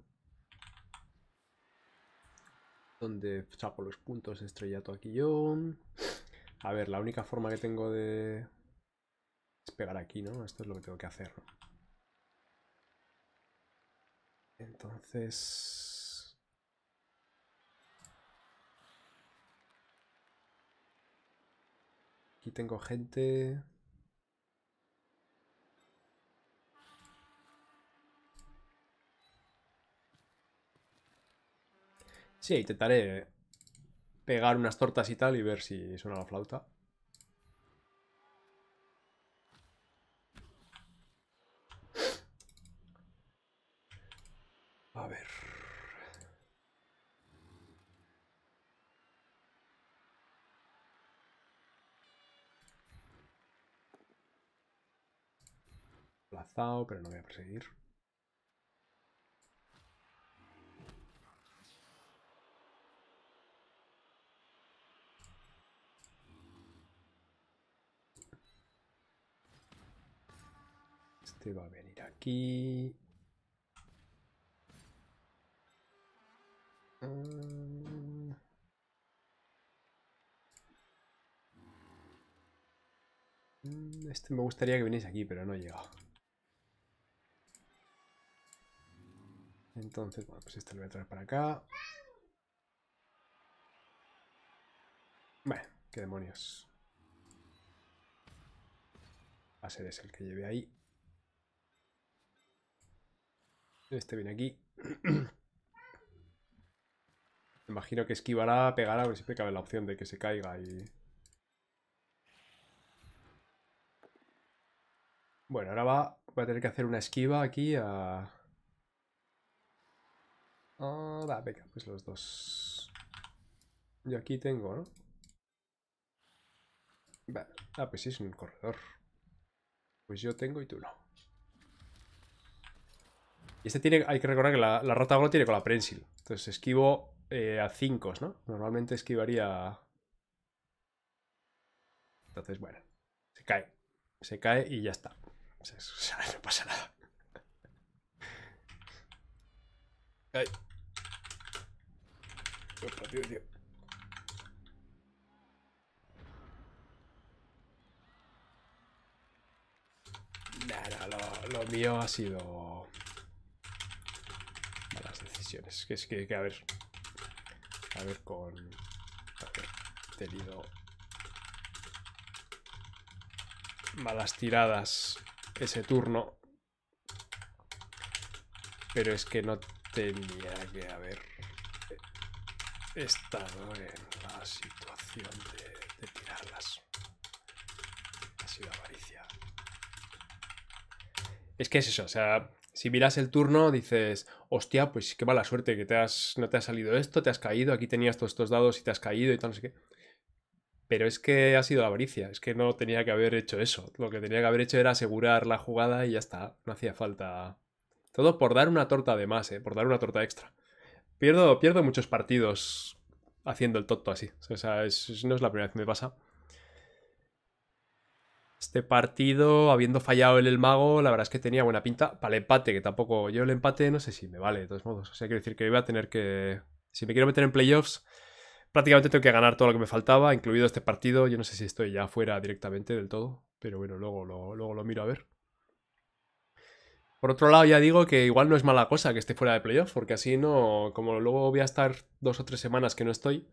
donde chapo los puntos estrellato aquí yo. A ver, la única forma que tengo de... Es pegar aquí, ¿no? Esto es lo que tengo que hacer. Entonces... Aquí tengo gente... Sí, intentaré pegar unas tortas y tal y ver si suena la flauta. A ver... aplazado, pero no voy a perseguir. Ah. Este me gustaría que viniese aquí, pero no he llegado. Entonces, bueno, pues este lo voy a traer para acá. Bueno, qué demonios. Va a ser ese el que lleve ahí. Este viene aquí. Me Imagino que esquivará, pegará, porque siempre cabe la opción de que se caiga y... Bueno, ahora va, voy a tener que hacer una esquiva aquí a... Ah, va, venga, pues los dos. Yo aquí tengo, ¿no? Ah, pues es un corredor. Pues yo tengo y tú no. Y este tiene, hay que recordar que la, rota rata tiene con la prensil. Entonces esquivo eh, a 5, ¿no? Normalmente esquivaría... Entonces, bueno, se cae. Se cae y ya está. O sea, no pasa nada. Ay. lo mío ha sido las decisiones. Que es que, que a ver. A ver con. Haber tenido. Malas tiradas ese turno. Pero es que no tenía que haber estado en la situación de, de tirarlas. Ha sido avaricia. Es que es eso, o sea, si miras el turno, dices, hostia, pues qué mala suerte que te has, no te ha salido esto, te has caído, aquí tenías todos estos dados y te has caído y tal, no sé qué. Pero es que ha sido la avaricia, es que no tenía que haber hecho eso. Lo que tenía que haber hecho era asegurar la jugada y ya está, no hacía falta. Todo por dar una torta de más, eh, por dar una torta extra. Pierdo, pierdo muchos partidos haciendo el totto así. O sea, no es la primera vez que me pasa. Este partido, habiendo fallado el, el mago, la verdad es que tenía buena pinta para el empate, que tampoco yo el empate no sé si me vale, de todos modos. O sea, quiero decir que iba a tener que... Si me quiero meter en playoffs, prácticamente tengo que ganar todo lo que me faltaba, incluido este partido. Yo no sé si estoy ya fuera directamente del todo, pero bueno, luego lo, luego lo miro a ver. Por otro lado, ya digo que igual no es mala cosa que esté fuera de playoffs, porque así no, como luego voy a estar dos o tres semanas que no estoy,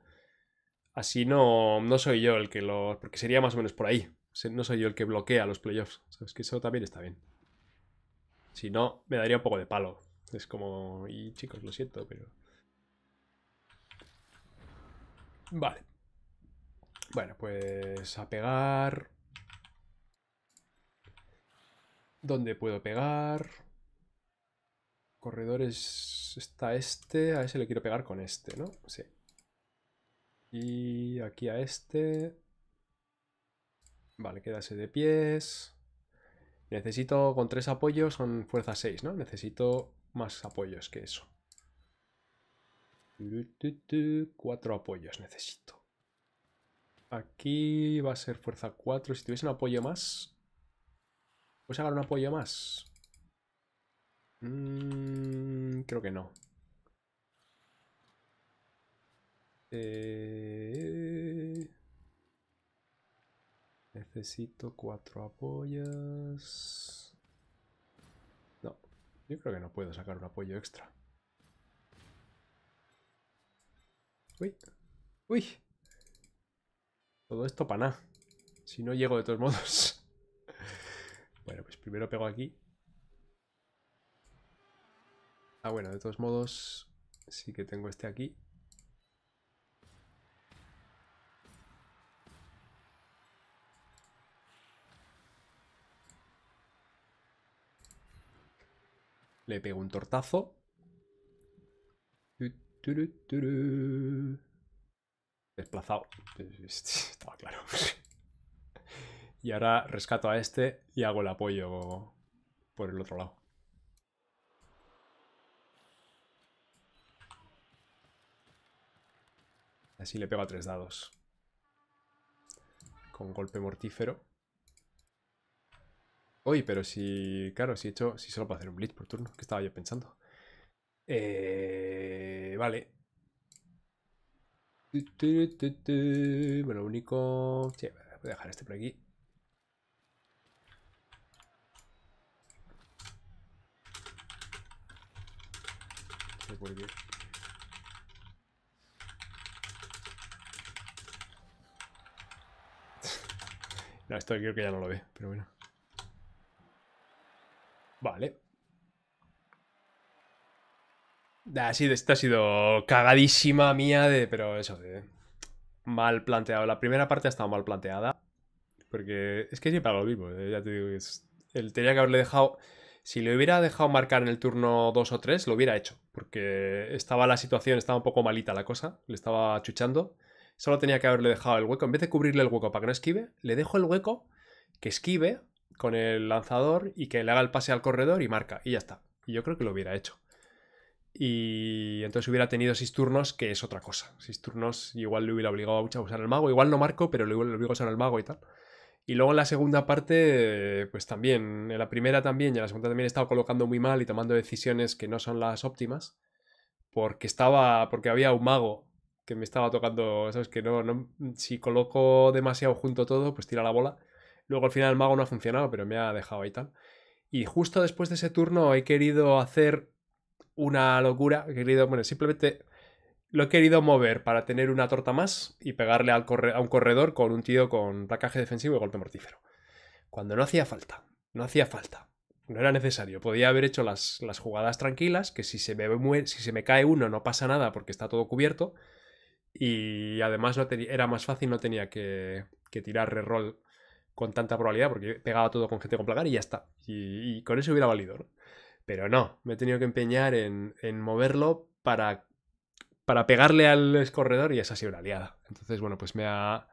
así no, no soy yo el que lo... porque sería más o menos por ahí no soy yo el que bloquea los playoffs. ¿Sabes? Que eso también está bien. Si no, me daría un poco de palo. Es como... Y chicos, lo siento, pero... Vale. Bueno, pues a pegar... ¿Dónde puedo pegar? Corredores está este. A ese le quiero pegar con este, ¿no? Sí. Y aquí a este... Vale, quédase de pies. Necesito con tres apoyos, son fuerza 6, ¿no? Necesito más apoyos que eso. Cuatro apoyos necesito. Aquí va a ser fuerza 4. Si tuviese un apoyo más... ¿Puedes sacar un apoyo más? Mm, creo que no. Eh... Necesito cuatro apoyas. No, yo creo que no puedo sacar un apoyo extra. Uy, uy. Todo esto para nada. Si no llego de todos modos. bueno, pues primero pego aquí. Ah, bueno, de todos modos sí que tengo este aquí. Le pego un tortazo. Desplazado. Estaba claro. Y ahora rescato a este y hago el apoyo por el otro lado. Así le pego a tres dados. Con golpe mortífero. Oye, pero si, claro, si hecho... si solo puedo hacer un blitz por turno, que estaba yo pensando. Eh, vale. Bueno, único... Sí, voy a dejar este por aquí. Este no, esto creo que ya no lo ve, pero bueno. Vale. así esta ha sido cagadísima mía de... Pero eso, de... Mal planteado. La primera parte ha estado mal planteada. Porque es que siempre hago lo mismo. Eh, ya te digo tenía que haberle dejado... Si le hubiera dejado marcar en el turno 2 o 3, lo hubiera hecho. Porque estaba la situación, estaba un poco malita la cosa. Le estaba chuchando. Solo tenía que haberle dejado el hueco. En vez de cubrirle el hueco para que no esquive, le dejo el hueco que esquive con el lanzador y que le haga el pase al corredor y marca. Y ya está. Y yo creo que lo hubiera hecho. Y entonces hubiera tenido seis turnos, que es otra cosa. Seis turnos, igual le hubiera obligado a usar el mago. Igual no marco, pero le obligo a usar el mago y tal. Y luego en la segunda parte, pues también, en la primera también y en la segunda también he estado colocando muy mal y tomando decisiones que no son las óptimas. Porque estaba, porque había un mago que me estaba tocando, ¿sabes? Que no, no si coloco demasiado junto todo, pues tira la bola. Luego al final el mago no ha funcionado, pero me ha dejado ahí tal. Y justo después de ese turno he querido hacer una locura. He querido, bueno, simplemente lo he querido mover para tener una torta más y pegarle al a un corredor con un tío con racaje defensivo y golpe mortífero. Cuando no hacía falta. No hacía falta. No era necesario. Podía haber hecho las, las jugadas tranquilas, que si se, me si se me cae uno no pasa nada porque está todo cubierto. Y además no era más fácil, no tenía que, que tirar reroll con tanta probabilidad, porque pegaba todo con gente con placar y ya está. Y, con eso hubiera valido, ¿no? Pero no, me he tenido que empeñar en, moverlo para, para pegarle al escorredor y esa ha sido la liada. Entonces, bueno, pues me ha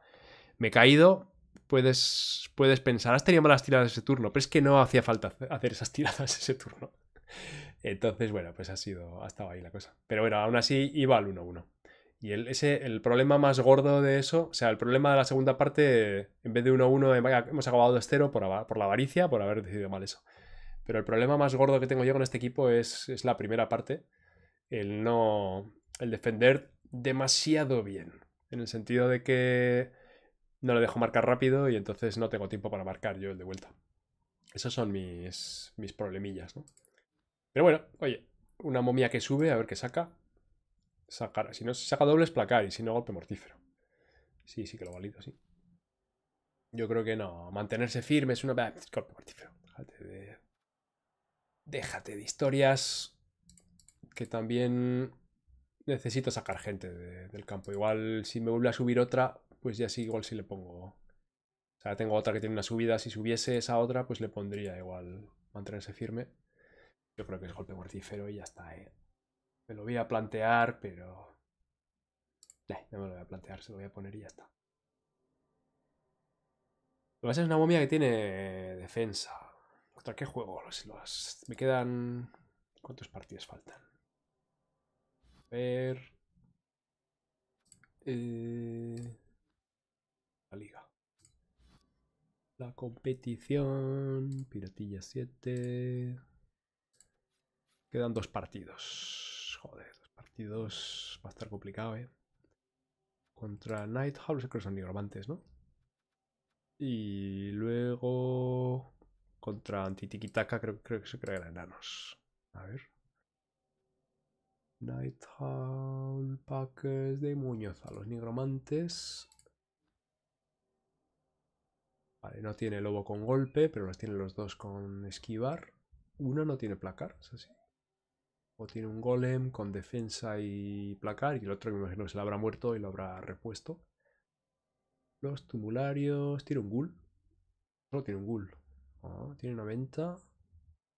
me caído. Puedes, puedes pensar, has tenido malas tiradas ese turno, pero es que no hacía falta hacer esas tiradas ese turno. Entonces, bueno, pues ha sido, ha estado ahí la cosa. Pero bueno, aún así iba al 1-1. Y el, problema más gordo de eso, o sea, el problema de la segunda parte, en vez de 1-1 hemos acabado 2-0 por, por, la avaricia, por haber decidido mal eso. Pero el problema más gordo que tengo yo con este equipo es, es la primera parte, el no, el defender demasiado bien, en el sentido de que no lo dejo marcar rápido y entonces no tengo tiempo para marcar yo el de vuelta. Esos son mis, mis problemillas, ¿no? Pero bueno, oye, una momia que sube, a ver qué saca. Sacar... Si no saca doble es placar. Y si no, golpe mortífero. Sí, sí que lo valido, sí. Yo creo que no. Mantenerse firme es una... Golpe mortífero. Déjate de... Déjate de historias que también necesito sacar gente del campo. Igual si me vuelve a subir otra, pues ya sí, igual si le pongo... O sea, tengo otra que tiene una subida. Si subiese esa otra, pues le pondría igual mantenerse firme. Yo creo que es golpe mortífero y ya está, ¿eh? Me lo voy a plantear, pero... no me lo voy a plantear, se lo voy a poner y ya está. Lo que pasa es una momia que tiene defensa. otra qué juego? me quedan... ¿Cuántos partidos faltan? A ver... Eh, la liga. La competición... Piratilla 7... Quedan dos partidos. Joder, los partidos va a estar complicado, ¿eh? Contra Night se creo que son nigromantes, ¿no? Y luego contra Antitiquitaca, creo, creo que se crean enanos. A ver. Night Packers de Muñoz a los nigromantes. Vale, no tiene lobo con golpe, pero los tiene los dos con esquivar. Una no tiene placar, es así o tiene un golem con defensa y placar, y el otro me imagino se lo habrá muerto y lo habrá repuesto. Los tumularios... ¿Tiene un ghoul? Solo tiene un ghoul. Ah, tiene una venta.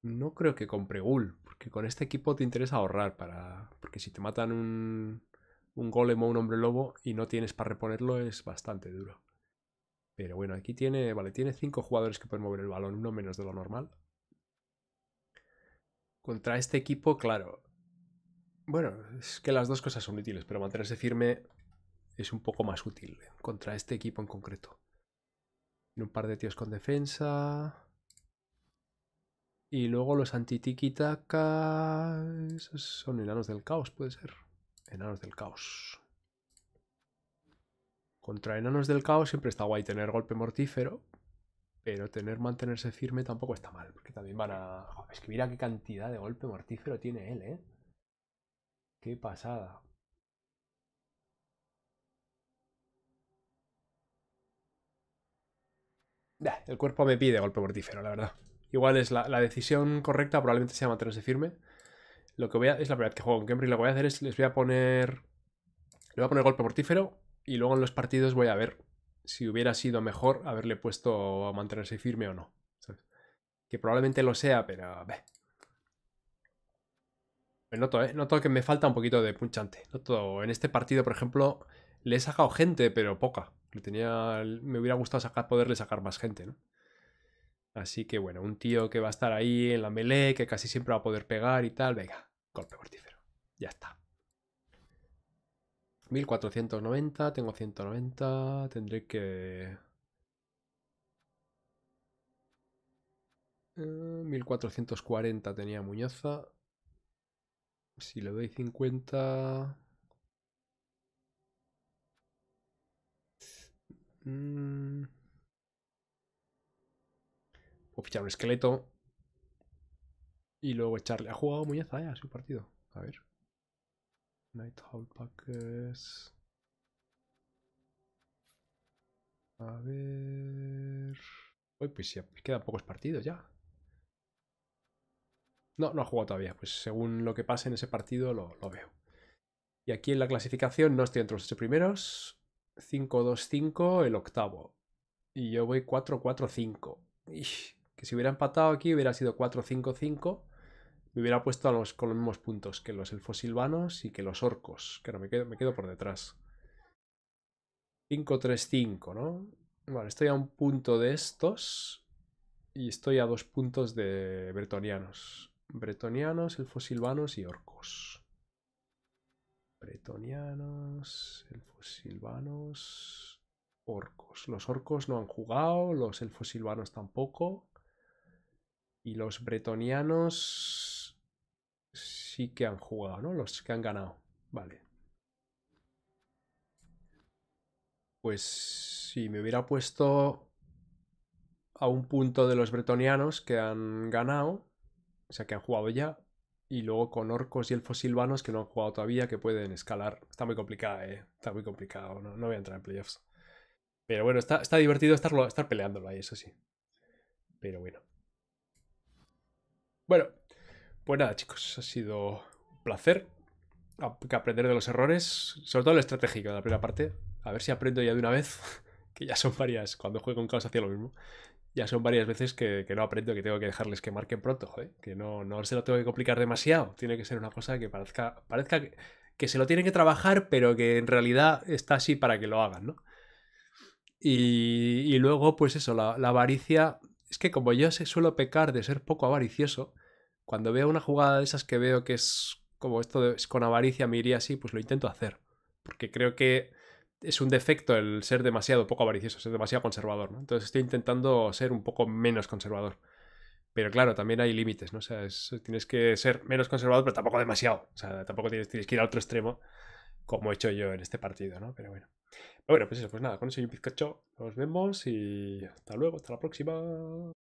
No creo que compre ghoul, porque con este equipo te interesa ahorrar para... Porque si te matan un, un golem o un hombre lobo y no tienes para reponerlo es bastante duro. Pero bueno, aquí tiene... Vale, tiene 5 jugadores que pueden mover el balón, uno menos de lo normal. Contra este equipo, claro. Bueno, es que las dos cosas son útiles, pero mantenerse firme es un poco más útil contra este equipo en concreto. Tiene un par de tíos con defensa. Y luego los anti-tiki-taka... Esos son enanos del caos, puede ser. Enanos del caos. Contra enanos del caos siempre está guay tener golpe mortífero. Pero tener mantenerse firme tampoco está mal, porque también van a... es que mira qué cantidad de golpe mortífero tiene él, ¿eh? Qué pasada. el cuerpo me pide golpe mortífero, la verdad. Igual es la, decisión correcta, probablemente sea mantenerse firme. Lo que voy a... Es la primera vez que juego con Cambridge, lo que voy a hacer es les voy a poner... Le voy a poner golpe mortífero y luego en los partidos voy a ver si hubiera sido mejor haberle puesto a mantenerse firme o no. Que probablemente lo sea, pero... Me ¿eh? noto, que me falta un poquito de punchante. Noto, en este partido, por ejemplo, le he sacado gente, pero poca. Le tenía, me hubiera gustado poderle sacar más gente, ¿no? Así que bueno, un tío que va a estar ahí en la melee, que casi siempre va a poder pegar y tal. Venga, golpe mortífero. Ya está. 1490, tengo 190, tendré que... 1440 eh, tenía Muñoza. Si le doy 50... Voy mm, Puedo fichar un esqueleto. Y luego echarle... Ha jugado Muñoza ya su partido. A ver. Night Packers. A ver. Uy, pues ya quedan pocos partidos ya. No, no ha jugado todavía. Pues según lo que pase en ese partido lo, lo veo. Y aquí en la clasificación no estoy entre los ocho primeros. 5-2-5, el octavo. Y yo voy 4-4-5. Que si hubiera empatado aquí hubiera sido 4-5-5 me hubiera puesto con los mismos puntos que los elfos silvanos y que los orcos, que no me quedo, me quedo por detrás. 5, 3, 5, ¿no? Vale, estoy a un punto de estos y estoy a dos puntos de bretonianos. Bretonianos, elfos silvanos y orcos. Bretonianos, elfos silvanos, orcos. Los orcos no han jugado, los elfos silvanos tampoco. Y los bretonianos sí que han jugado, ¿no? Los que han ganado. Vale. Pues si me hubiera puesto a un punto de los bretonianos que han ganado, o sea, que han jugado ya, y luego con orcos y elfos silvanos que no han jugado todavía, que pueden escalar. Está muy complicada, ¿eh? Está muy complicado, no, voy a entrar en playoffs. Pero bueno, está, divertido estarlo, estar peleándolo ahí, eso sí. Pero bueno. Bueno, pues chicos, ha sido un placer aprender de los errores, sobre todo el estratégico de la primera parte. A ver si aprendo ya de una vez, que ya son varias, cuando juego con caos hacía lo mismo. Ya son varias veces que, no aprendo, que tengo que dejarles que marquen pronto, que no, no se lo tengo que complicar demasiado. Tiene que ser una cosa que parezca, parezca que, se lo tienen que trabajar, pero que en realidad está así para que lo hagan, ¿no? Y, luego, pues eso, la, la avaricia. Es que como yo se suelo pecar de ser poco avaricioso, cuando veo una jugada de esas que veo que es como esto es con avaricia, me iría así, pues lo intento hacer. Porque creo que es un defecto el ser demasiado poco avaricioso, ser demasiado conservador, Entonces estoy intentando ser un poco menos conservador. Pero claro, también hay límites, ¿no? O sea, tienes que ser menos conservador, pero tampoco demasiado. O sea, tampoco tienes, que ir al otro extremo, como he hecho yo en este partido, ¿no? Pero bueno. bueno, pues eso, pues nada, con eso yo pizcacho. Nos vemos y hasta luego, hasta la próxima.